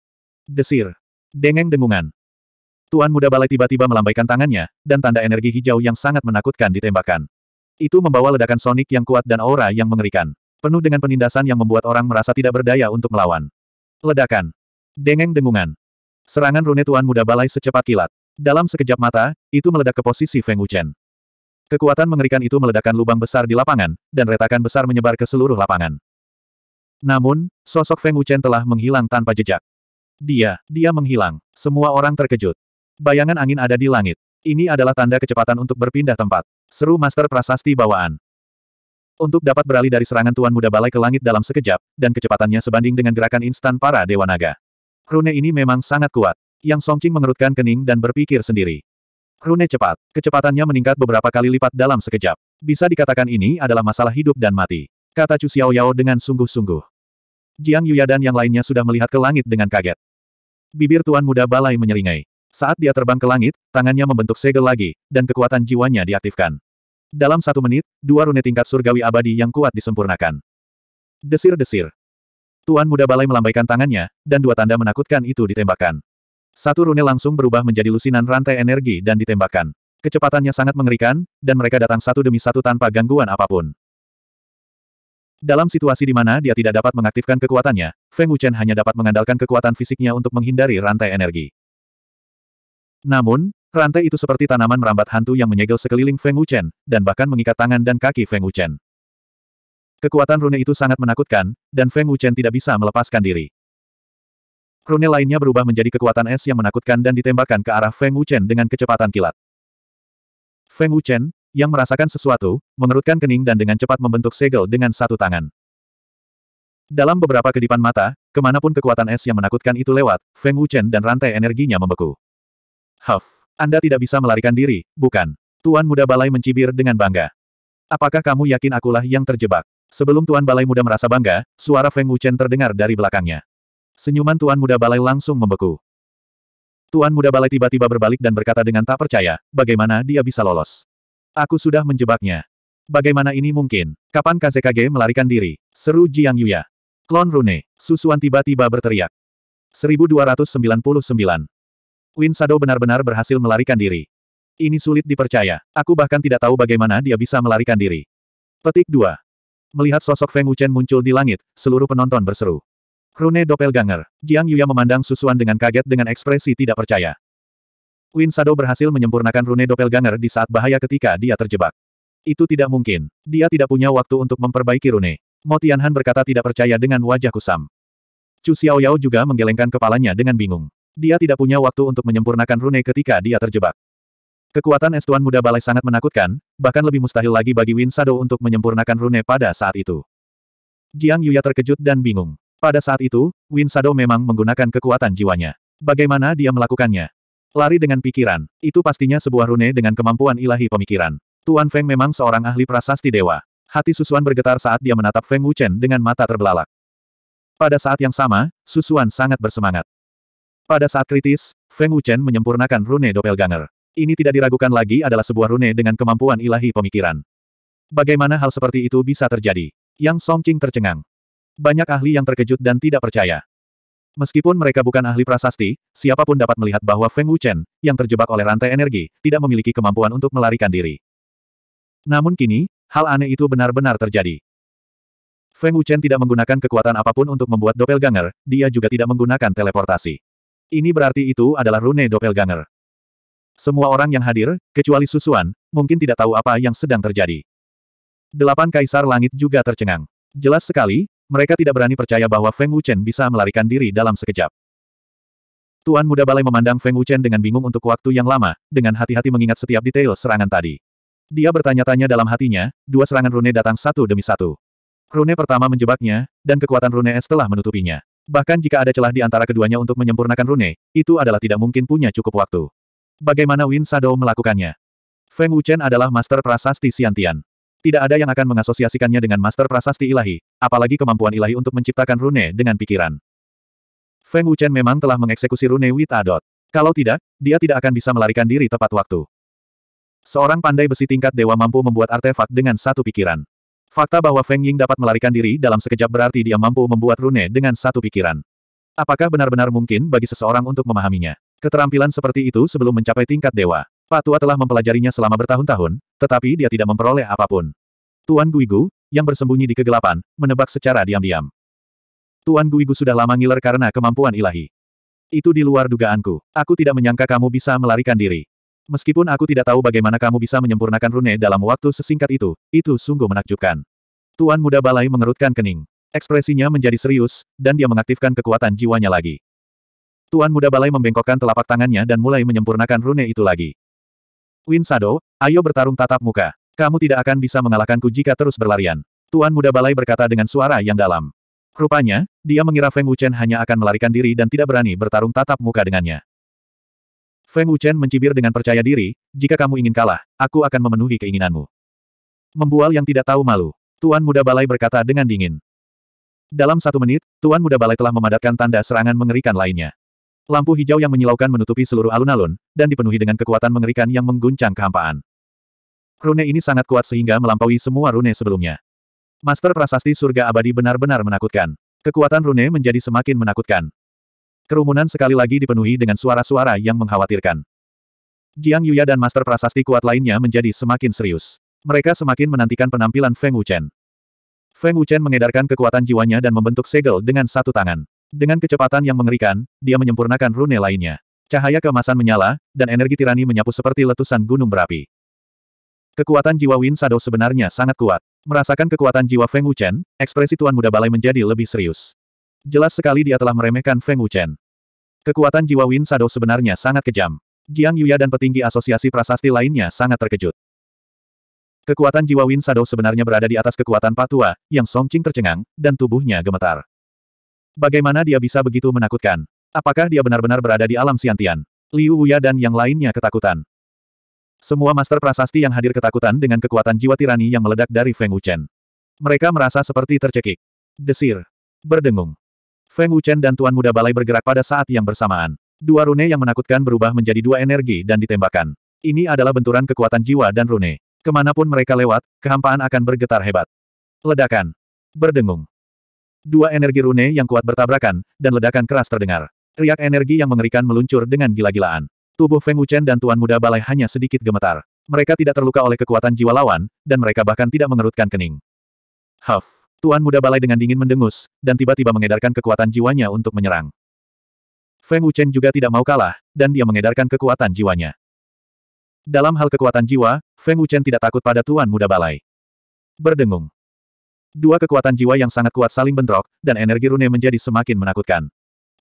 Desir. Dengeng dengungan. Tuan muda balai tiba-tiba melambaikan tangannya, dan tanda energi hijau yang sangat menakutkan ditembakkan. Itu membawa ledakan sonik yang kuat dan aura yang mengerikan. Penuh dengan penindasan yang membuat orang merasa tidak berdaya untuk melawan. Ledakan. Dengeng dengungan. Serangan rune Tuan muda balai secepat kilat. Dalam sekejap mata, itu meledak ke posisi Feng Wuchen. Kekuatan mengerikan itu meledakkan lubang besar di lapangan, dan retakan besar menyebar ke seluruh lapangan. Namun, sosok Feng Wuchen telah menghilang tanpa jejak. Dia, dia menghilang. Semua orang terkejut. Bayangan angin ada di langit. Ini adalah tanda kecepatan untuk berpindah tempat. Seru Master Prasasti bawaan. Untuk dapat beralih dari serangan Tuan Muda Balai ke langit dalam sekejap, dan kecepatannya sebanding dengan gerakan instan para Dewa Naga. Rune ini memang sangat kuat. Yang Songqing mengerutkan kening dan berpikir sendiri. Rune cepat. Kecepatannya meningkat beberapa kali lipat dalam sekejap. Bisa dikatakan ini adalah masalah hidup dan mati. Kata Chu Xiao Yao dengan sungguh-sungguh. Jiang Yuya dan yang lainnya sudah melihat ke langit dengan kaget. Bibir tuan muda balai menyeringai. Saat dia terbang ke langit, tangannya membentuk segel lagi, dan kekuatan jiwanya diaktifkan. Dalam satu menit, dua rune tingkat surgawi abadi yang kuat disempurnakan. Desir-desir. Tuan muda balai melambaikan tangannya, dan dua tanda menakutkan itu ditembakkan. Satu rune langsung berubah menjadi lusinan rantai energi dan ditembakkan. Kecepatannya sangat mengerikan, dan mereka datang satu demi satu tanpa gangguan apapun. Dalam situasi di mana dia tidak dapat mengaktifkan kekuatannya, Feng Wuchen hanya dapat mengandalkan kekuatan fisiknya untuk menghindari rantai energi. Namun, rantai itu seperti tanaman merambat hantu yang menyegel sekeliling Feng Wuchen, dan bahkan mengikat tangan dan kaki Feng Wuchen. Kekuatan rune itu sangat menakutkan, dan Feng Wuchen tidak bisa melepaskan diri. Rune lainnya berubah menjadi kekuatan es yang menakutkan dan ditembakkan ke arah Feng Wuchen dengan kecepatan kilat. Feng Wuchen, yang merasakan sesuatu, mengerutkan kening dan dengan cepat membentuk segel dengan satu tangan. Dalam beberapa kedipan mata, kemanapun kekuatan es yang menakutkan itu lewat, Feng Wuchen dan rantai energinya membeku. Huff, Anda tidak bisa melarikan diri, bukan? Tuan Muda Balai mencibir dengan bangga. Apakah kamu yakin akulah yang terjebak? Sebelum Tuan Balai Muda merasa bangga, suara Feng Wuchen terdengar dari belakangnya. Senyuman Tuan Muda Balai langsung membeku. Tuan Muda Balai tiba-tiba berbalik dan berkata dengan tak percaya, bagaimana dia bisa lolos. Aku sudah menjebaknya. Bagaimana ini mungkin? Kapan KZKG melarikan diri? Seru Jiang Yuya. Klon Rune, susuan tiba-tiba berteriak. 1299. Win Sado benar-benar berhasil melarikan diri. Ini sulit dipercaya. Aku bahkan tidak tahu bagaimana dia bisa melarikan diri. Petik 2. Melihat sosok Feng Wuchen muncul di langit, seluruh penonton berseru. Rune Doppelganger. Jiang Yuya memandang Susuan dengan kaget dengan ekspresi tidak percaya. Win Sado berhasil menyempurnakan Rune Doppelganger di saat bahaya ketika dia terjebak. Itu tidak mungkin. Dia tidak punya waktu untuk memperbaiki Rune. Mo Tianhan berkata tidak percaya dengan wajah kusam. Chu Xiaoyao juga menggelengkan kepalanya dengan bingung. Dia tidak punya waktu untuk menyempurnakan Rune ketika dia terjebak. Kekuatan Estuan muda balai sangat menakutkan, bahkan lebih mustahil lagi bagi Win Sado untuk menyempurnakan Rune pada saat itu. Jiang Yuya terkejut dan bingung. Pada saat itu, Win Sado memang menggunakan kekuatan jiwanya. Bagaimana dia melakukannya? Lari dengan pikiran, itu pastinya sebuah rune dengan kemampuan ilahi pemikiran. Tuan Feng memang seorang ahli prasasti dewa. Hati Susuan bergetar saat dia menatap Feng Wuchen dengan mata terbelalak. Pada saat yang sama, Susuan sangat bersemangat. Pada saat kritis, Feng Wuchen menyempurnakan rune doppelganger. Ini tidak diragukan lagi adalah sebuah rune dengan kemampuan ilahi pemikiran. Bagaimana hal seperti itu bisa terjadi? Yang Song Qing tercengang. Banyak ahli yang terkejut dan tidak percaya. Meskipun mereka bukan ahli prasasti, siapapun dapat melihat bahwa Feng Wuchen, yang terjebak oleh rantai energi, tidak memiliki kemampuan untuk melarikan diri. Namun kini, hal aneh itu benar-benar terjadi. Feng Wuchen tidak menggunakan kekuatan apapun untuk membuat doppelganger, dia juga tidak menggunakan teleportasi. Ini berarti itu adalah rune doppelganger. Semua orang yang hadir, kecuali Susuan, mungkin tidak tahu apa yang sedang terjadi. Delapan kaisar langit juga tercengang. Jelas sekali, mereka tidak berani percaya bahwa Feng Wuchen bisa melarikan diri dalam sekejap. Tuan Muda Balai memandang Feng Wuchen dengan bingung untuk waktu yang lama, dengan hati-hati mengingat setiap detail serangan tadi. Dia bertanya-tanya dalam hatinya, dua serangan rune datang satu demi satu. Rune pertama menjebaknya, dan kekuatan rune es telah menutupinya. Bahkan jika ada celah di antara keduanya untuk menyempurnakan rune, itu adalah tidak mungkin punya cukup waktu. Bagaimana Win Shadow melakukannya? Feng Wuchen adalah master prasasti Siantian. Tidak ada yang akan mengasosiasikannya dengan master prasasti ilahi, apalagi kemampuan ilahi untuk menciptakan rune dengan pikiran. Feng Wuchen memang telah mengeksekusi rune Witadot. Kalau tidak, dia tidak akan bisa melarikan diri tepat waktu. Seorang pandai besi tingkat dewa mampu membuat artefak dengan satu pikiran. Fakta bahwa Feng Ying dapat melarikan diri dalam sekejap berarti dia mampu membuat rune dengan satu pikiran. Apakah benar-benar mungkin bagi seseorang untuk memahaminya? Keterampilan seperti itu sebelum mencapai tingkat dewa. Patua telah mempelajarinya selama bertahun-tahun, tetapi dia tidak memperoleh apapun. Tuan Guigu, yang bersembunyi di kegelapan, menebak secara diam-diam. Tuan Guigu sudah lama ngiler karena kemampuan ilahi. Itu di luar dugaanku. Aku tidak menyangka kamu bisa melarikan diri. Meskipun aku tidak tahu bagaimana kamu bisa menyempurnakan rune dalam waktu sesingkat itu, itu sungguh menakjubkan. Tuan Muda Balai mengerutkan kening. Ekspresinya menjadi serius, dan dia mengaktifkan kekuatan jiwanya lagi. Tuan Muda Balai membengkokkan telapak tangannya dan mulai menyempurnakan rune itu lagi. Win Sado, ayo bertarung tatap muka. Kamu tidak akan bisa mengalahkanku jika terus berlarian. Tuan Muda Balai berkata dengan suara yang dalam. Rupanya, dia mengira Feng Wuchen hanya akan melarikan diri dan tidak berani bertarung tatap muka dengannya. Feng Wuchen mencibir dengan percaya diri, jika kamu ingin kalah, aku akan memenuhi keinginanmu. Membual yang tidak tahu malu. Tuan Muda Balai berkata dengan dingin. Dalam satu menit, Tuan Muda Balai telah memadatkan tanda serangan mengerikan lainnya. Lampu hijau yang menyilaukan menutupi seluruh alun-alun, dan dipenuhi dengan kekuatan mengerikan yang mengguncang kehampaan. Rune ini sangat kuat sehingga melampaui semua rune sebelumnya. Master Prasasti Surga Abadi benar-benar menakutkan. Kekuatan rune menjadi semakin menakutkan. Kerumunan sekali lagi dipenuhi dengan suara-suara yang mengkhawatirkan. Jiang Yuya dan Master Prasasti kuat lainnya menjadi semakin serius. Mereka semakin menantikan penampilan Feng Wuchen. Feng Wuchen mengedarkan kekuatan jiwanya dan membentuk segel dengan satu tangan. Dengan kecepatan yang mengerikan, dia menyempurnakan rune lainnya. Cahaya kemasan menyala, dan energi tirani menyapu seperti letusan gunung berapi. Kekuatan jiwa Win Sado sebenarnya sangat kuat. Merasakan kekuatan jiwa Feng Wuchen, ekspresi Tuan Muda Balai menjadi lebih serius. Jelas sekali dia telah meremehkan Feng Wuchen. Kekuatan jiwa Win Sado sebenarnya sangat kejam. Jiang Yuya dan petinggi asosiasi prasasti lainnya sangat terkejut. Kekuatan jiwa Win Sado sebenarnya berada di atas kekuatan Patua, yang Song Qing tercengang, dan tubuhnya gemetar. Bagaimana dia bisa begitu menakutkan? Apakah dia benar-benar berada di alam siantian? Liu Wuya dan yang lainnya ketakutan. Semua master prasasti yang hadir ketakutan dengan kekuatan jiwa tirani yang meledak dari Feng Wuchen. Mereka merasa seperti tercekik. Desir. Berdengung. Feng Wuchen dan Tuan Muda Balai bergerak pada saat yang bersamaan. Dua rune yang menakutkan berubah menjadi dua energi dan ditembakkan. Ini adalah benturan kekuatan jiwa dan rune. Kemanapun mereka lewat, kehampaan akan bergetar hebat. Ledakan. Berdengung. Dua energi rune yang kuat bertabrakan, dan ledakan keras terdengar. Riak energi yang mengerikan meluncur dengan gila-gilaan. Tubuh Feng Wuchen dan Tuan Muda Balai hanya sedikit gemetar. Mereka tidak terluka oleh kekuatan jiwa lawan, dan mereka bahkan tidak mengerutkan kening. Huff! Tuan Muda Balai dengan dingin mendengus, dan tiba-tiba mengedarkan kekuatan jiwanya untuk menyerang. Feng Wuchen juga tidak mau kalah, dan dia mengedarkan kekuatan jiwanya. Dalam hal kekuatan jiwa, Feng Wuchen tidak takut pada Tuan Muda Balai. Berdengung. Dua kekuatan jiwa yang sangat kuat saling bentrok, dan energi rune menjadi semakin menakutkan.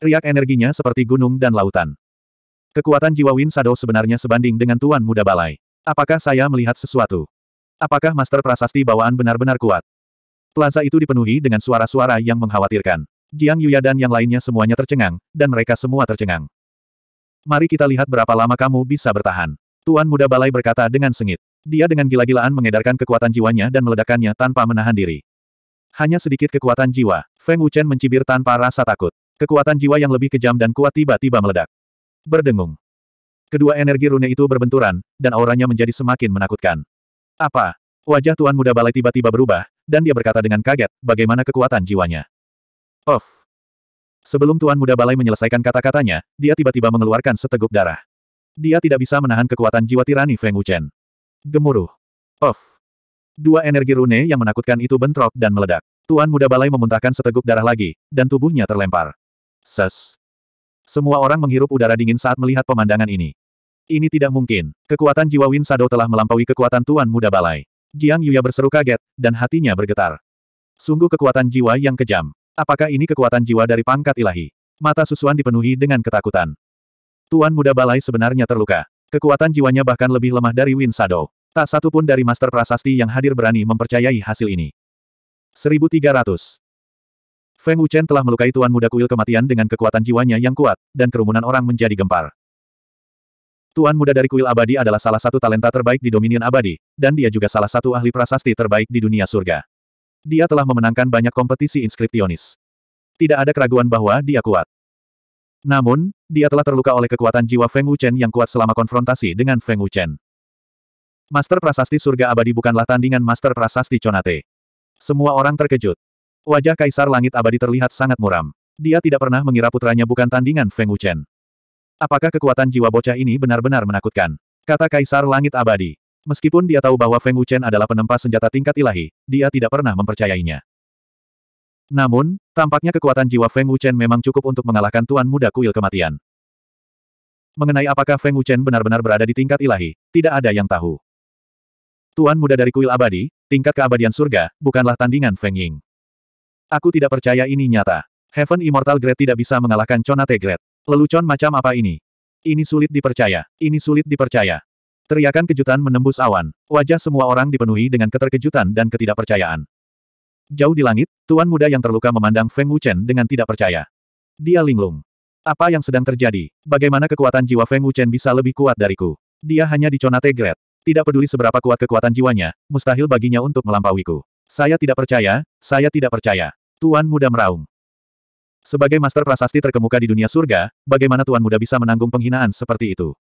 Riak energinya seperti gunung dan lautan. Kekuatan jiwa Win Shadow sebenarnya sebanding dengan Tuan Muda Balai. Apakah saya melihat sesuatu? Apakah Master Prasasti bawaan benar-benar kuat? Plaza itu dipenuhi dengan suara-suara yang mengkhawatirkan. Jiang Yuya dan yang lainnya semuanya tercengang, dan mereka semua tercengang. Mari kita lihat berapa lama kamu bisa bertahan. Tuan Muda Balai berkata dengan sengit. Dia dengan gila-gilaan mengedarkan kekuatan jiwanya dan meledakkannya tanpa menahan diri. Hanya sedikit kekuatan jiwa. Feng Wuchen mencibir tanpa rasa takut. Kekuatan jiwa yang lebih kejam dan kuat tiba-tiba meledak. Berdengung. Kedua energi rune itu berbenturan, dan auranya menjadi semakin menakutkan. Apa? Wajah Tuan Muda Balai tiba-tiba berubah, dan dia berkata dengan kaget, bagaimana kekuatan jiwanya. Of. Sebelum Tuan Muda Balai menyelesaikan kata-katanya, dia tiba-tiba mengeluarkan seteguk darah. Dia tidak bisa menahan kekuatan jiwa tirani Feng Wuchen. Gemuruh. Of. Dua energi rune yang menakutkan itu bentrok dan meledak. Tuan muda balai memuntahkan seteguk darah lagi, dan tubuhnya terlempar. Ses. Semua orang menghirup udara dingin saat melihat pemandangan ini. Ini tidak mungkin. Kekuatan jiwa Win Shadow telah melampaui kekuatan Tuan Muda Balai. Jiang Yuya berseru kaget, dan hatinya bergetar. Sungguh kekuatan jiwa yang kejam. Apakah ini kekuatan jiwa dari pangkat ilahi? Mata susuan dipenuhi dengan ketakutan. Tuan Muda Balai sebenarnya terluka. Kekuatan jiwanya bahkan lebih lemah dari Win Shadow. Tak satu pun dari Master Prasasti yang hadir berani mempercayai hasil ini. 1300. Feng Wuchen telah melukai Tuan Muda Kuil Kematian dengan kekuatan jiwanya yang kuat, dan kerumunan orang menjadi gempar. Tuan Muda dari Kuil Abadi adalah salah satu talenta terbaik di Dominion Abadi, dan dia juga salah satu ahli prasasti terbaik di dunia surga. Dia telah memenangkan banyak kompetisi inskriptionis. Tidak ada keraguan bahwa dia kuat. Namun, dia telah terluka oleh kekuatan jiwa Feng Wuchen yang kuat selama konfrontasi dengan Feng Wuchen. Master Prasasti Surga Abadi bukanlah tandingan Master Prasasti Conate. Semua orang terkejut. Wajah Kaisar Langit Abadi terlihat sangat muram. Dia tidak pernah mengira putranya bukan tandingan Feng Wuchen. Apakah kekuatan jiwa bocah ini benar-benar menakutkan? Kata Kaisar Langit Abadi. Meskipun dia tahu bahwa Feng Wuchen adalah penempa senjata tingkat ilahi, dia tidak pernah mempercayainya. Namun, tampaknya kekuatan jiwa Feng Wuchen memang cukup untuk mengalahkan Tuan Muda Kuil Kematian. Mengenai apakah Feng Wuchen benar-benar berada di tingkat ilahi, tidak ada yang tahu. Tuan muda dari kuil abadi, tingkat keabadian surga, bukanlah tandingan Feng Ying. Aku tidak percaya ini nyata. Heaven Immortal Grade tidak bisa mengalahkan Conate Grade. Lelucon macam apa ini? Ini sulit dipercaya, ini sulit dipercaya. Teriakan kejutan menembus awan. Wajah semua orang dipenuhi dengan keterkejutan dan ketidakpercayaan. Jauh di langit, tuan muda yang terluka memandang Feng Wuchen dengan tidak percaya. Dia linglung. Apa yang sedang terjadi? Bagaimana kekuatan jiwa Feng Wuchen bisa lebih kuat dariku? Dia hanya di Conate Grade. Tidak peduli seberapa kuat kekuatan jiwanya, mustahil baginya untuk melampauiku. Saya tidak percaya, saya tidak percaya. Tuan muda meraung. Sebagai master prasasti terkemuka di dunia surga, bagaimana tuan muda bisa menanggung penghinaan seperti itu?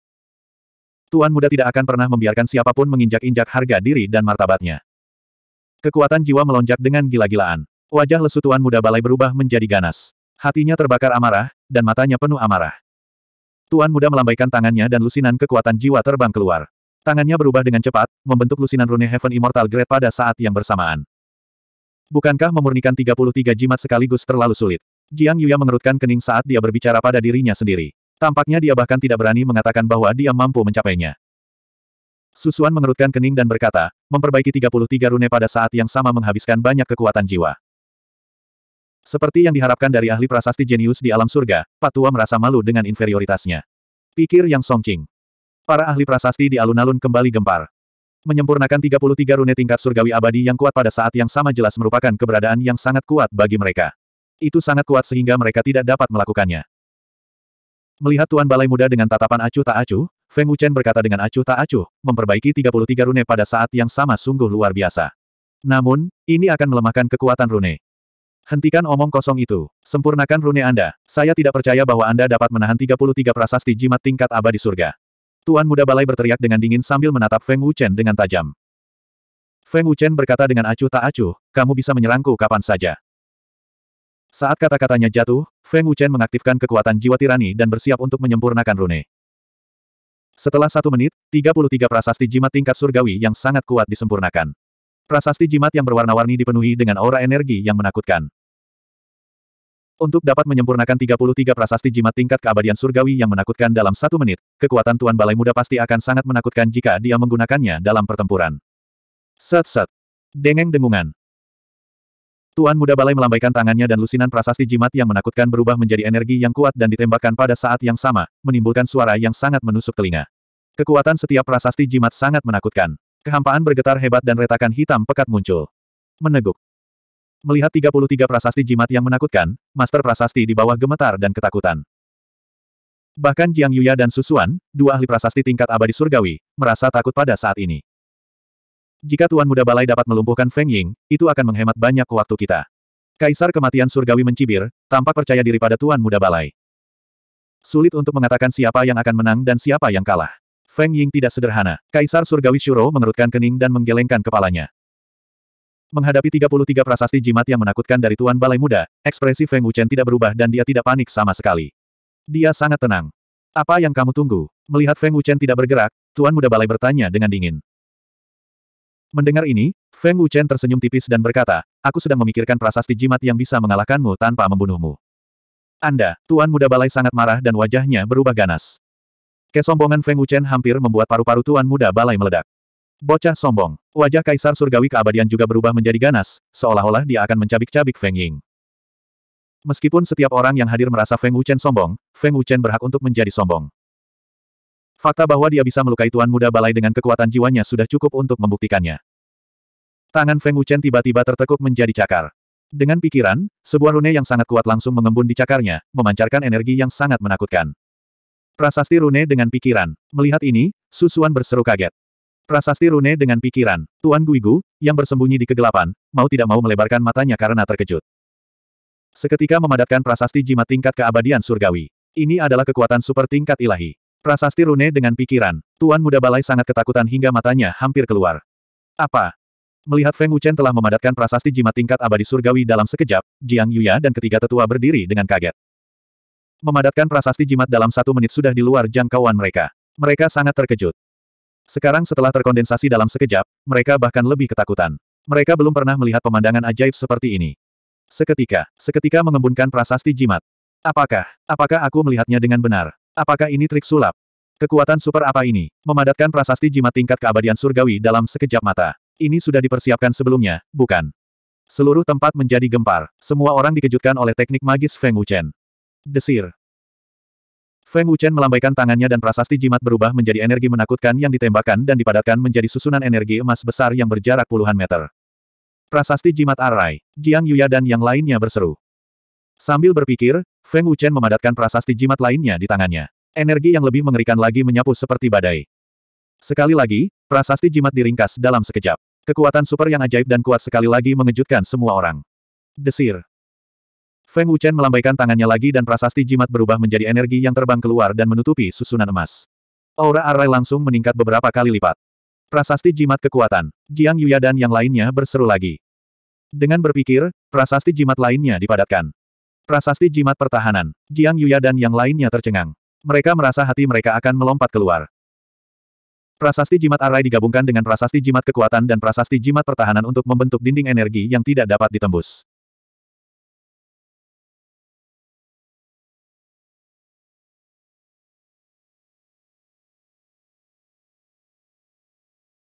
Tuan muda tidak akan pernah membiarkan siapapun menginjak-injak harga diri dan martabatnya. Kekuatan jiwa melonjak dengan gila-gilaan. Wajah lesu tuan muda balai berubah menjadi ganas. Hatinya terbakar amarah, dan matanya penuh amarah. Tuan muda melambaikan tangannya dan lusinan kekuatan jiwa terbang keluar. Tangannya berubah dengan cepat, membentuk lusinan rune Heaven Immortal Grade pada saat yang bersamaan. Bukankah memurnikan 33 jimat sekaligus terlalu sulit? Jiang Yuya mengerutkan kening saat dia berbicara pada dirinya sendiri. Tampaknya dia bahkan tidak berani mengatakan bahwa dia mampu mencapainya. Susuan mengerutkan kening dan berkata, memperbaiki 33 rune pada saat yang sama menghabiskan banyak kekuatan jiwa. Seperti yang diharapkan dari ahli prasasti jenius di alam surga, Patua merasa malu dengan inferioritasnya. Pikir Yang Qing. Para ahli prasasti di alun-alun kembali gempar. Menyempurnakan 33 rune tingkat surgawi abadi yang kuat pada saat yang sama jelas merupakan keberadaan yang sangat kuat bagi mereka. Itu sangat kuat sehingga mereka tidak dapat melakukannya. Melihat Tuan Balai Muda dengan tatapan acuh tak acuh, Feng Wuchen berkata dengan acuh tak acuh, memperbaiki 33 rune pada saat yang sama sungguh luar biasa. Namun, ini akan melemahkan kekuatan rune. Hentikan omong kosong itu. Sempurnakan rune Anda. Saya tidak percaya bahwa Anda dapat menahan 33 prasasti jimat tingkat abadi surga. Tuan muda balai berteriak dengan dingin sambil menatap Feng Wuchen dengan tajam. Feng Wuchen berkata dengan acuh tak acuh, kamu bisa menyerangku kapan saja. Saat kata-katanya jatuh, Feng Wuchen mengaktifkan kekuatan jiwa tirani dan bersiap untuk menyempurnakan rune. Setelah satu menit, 33 prasasti jimat tingkat surgawi yang sangat kuat disempurnakan. Prasasti jimat yang berwarna-warni dipenuhi dengan aura energi yang menakutkan. Untuk dapat menyempurnakan 33 prasasti jimat tingkat keabadian surgawi yang menakutkan dalam satu menit, kekuatan Tuan Balai Muda pasti akan sangat menakutkan jika dia menggunakannya dalam pertempuran. Sat, sat, Dengeng dengungan. Tuan Muda Balai melambaikan tangannya dan lusinan prasasti jimat yang menakutkan berubah menjadi energi yang kuat dan ditembakkan pada saat yang sama, menimbulkan suara yang sangat menusuk telinga. Kekuatan setiap prasasti jimat sangat menakutkan. Kehampaan bergetar hebat dan retakan hitam pekat muncul. Meneguk. Melihat 33 prasasti jimat yang menakutkan, Master Prasasti di bawah gemetar dan ketakutan. Bahkan Jiang Yuya dan Susuan, dua ahli prasasti tingkat abadi surgawi, merasa takut pada saat ini. Jika Tuan Muda Balai dapat melumpuhkan Feng Ying, itu akan menghemat banyak waktu kita. Kaisar kematian surgawi mencibir, tampak percaya diri pada Tuan Muda Balai. Sulit untuk mengatakan siapa yang akan menang dan siapa yang kalah. Feng Ying tidak sederhana. Kaisar surgawi Shuro mengerutkan kening dan menggelengkan kepalanya. Menghadapi 33 prasasti jimat yang menakutkan dari Tuan Balai Muda, ekspresi Feng Wuchen tidak berubah dan dia tidak panik sama sekali. Dia sangat tenang. Apa yang kamu tunggu? Melihat Feng Wuchen tidak bergerak, Tuan Muda Balai bertanya dengan dingin. Mendengar ini, Feng Wuchen tersenyum tipis dan berkata, aku sedang memikirkan prasasti jimat yang bisa mengalahkanmu tanpa membunuhmu. Anda, Tuan Muda Balai sangat marah dan wajahnya berubah ganas. Kesombongan Feng Wuchen hampir membuat paru-paru Tuan Muda Balai meledak. Bocah sombong. Wajah Kaisar Surgawi keabadian juga berubah menjadi ganas, seolah-olah dia akan mencabik-cabik Feng Ying. Meskipun setiap orang yang hadir merasa Feng Wuchen sombong, Feng Wuchen berhak untuk menjadi sombong. Fakta bahwa dia bisa melukai Tuan Muda Balai dengan kekuatan jiwanya sudah cukup untuk membuktikannya. Tangan Feng Wuchen tiba-tiba tertekuk menjadi cakar. Dengan pikiran, sebuah rune yang sangat kuat langsung mengembun di cakarnya, memancarkan energi yang sangat menakutkan. Prasasti rune dengan pikiran. Melihat ini, Susuan berseru kaget. Prasasti Rune dengan pikiran, Tuan Guigu, yang bersembunyi di kegelapan, mau tidak mau melebarkan matanya karena terkejut. Seketika memadatkan prasasti jimat tingkat keabadian surgawi. Ini adalah kekuatan super tingkat ilahi. Prasasti Rune dengan pikiran, Tuan Muda Balai sangat ketakutan hingga matanya hampir keluar. Apa? Melihat Feng Wuchen telah memadatkan prasasti jimat tingkat abadi surgawi dalam sekejap, Jiang Yuya dan ketiga tetua berdiri dengan kaget. Memadatkan prasasti jimat dalam satu menit sudah di luar jangkauan mereka. Mereka sangat terkejut. Sekarang setelah terkondensasi dalam sekejap, mereka bahkan lebih ketakutan. Mereka belum pernah melihat pemandangan ajaib seperti ini. Seketika, seketika mengembunkan prasasti jimat. Apakah, apakah aku melihatnya dengan benar? Apakah ini trik sulap? Kekuatan super apa ini? Memadatkan prasasti jimat tingkat keabadian surgawi dalam sekejap mata. Ini sudah dipersiapkan sebelumnya, bukan? Seluruh tempat menjadi gempar. Semua orang dikejutkan oleh teknik magis Feng Wuchen. Desir, Feng Wuchen melambaikan tangannya dan prasasti jimat berubah menjadi energi menakutkan yang ditembakkan dan dipadatkan menjadi susunan energi emas besar yang berjarak puluhan meter. Prasasti jimat arai, Jiang Yuya dan yang lainnya berseru. Sambil berpikir, Feng Wuchen memadatkan prasasti jimat lainnya di tangannya. Energi yang lebih mengerikan lagi menyapu seperti badai. Sekali lagi, prasasti jimat diringkas dalam sekejap. Kekuatan super yang ajaib dan kuat sekali lagi mengejutkan semua orang. Desir. Feng Wuchen melambaikan tangannya lagi dan prasasti jimat berubah menjadi energi yang terbang keluar dan menutupi susunan emas. Aura arai langsung meningkat beberapa kali lipat. Prasasti jimat kekuatan. Jiang Yuya dan yang lainnya berseru lagi. Dengan berpikir, prasasti jimat lainnya dipadatkan. Prasasti jimat pertahanan. Jiang Yuya dan yang lainnya tercengang. Mereka merasa hati mereka akan melompat keluar. Prasasti jimat arai digabungkan dengan prasasti jimat kekuatan dan prasasti jimat pertahanan untuk membentuk dinding energi yang tidak dapat ditembus.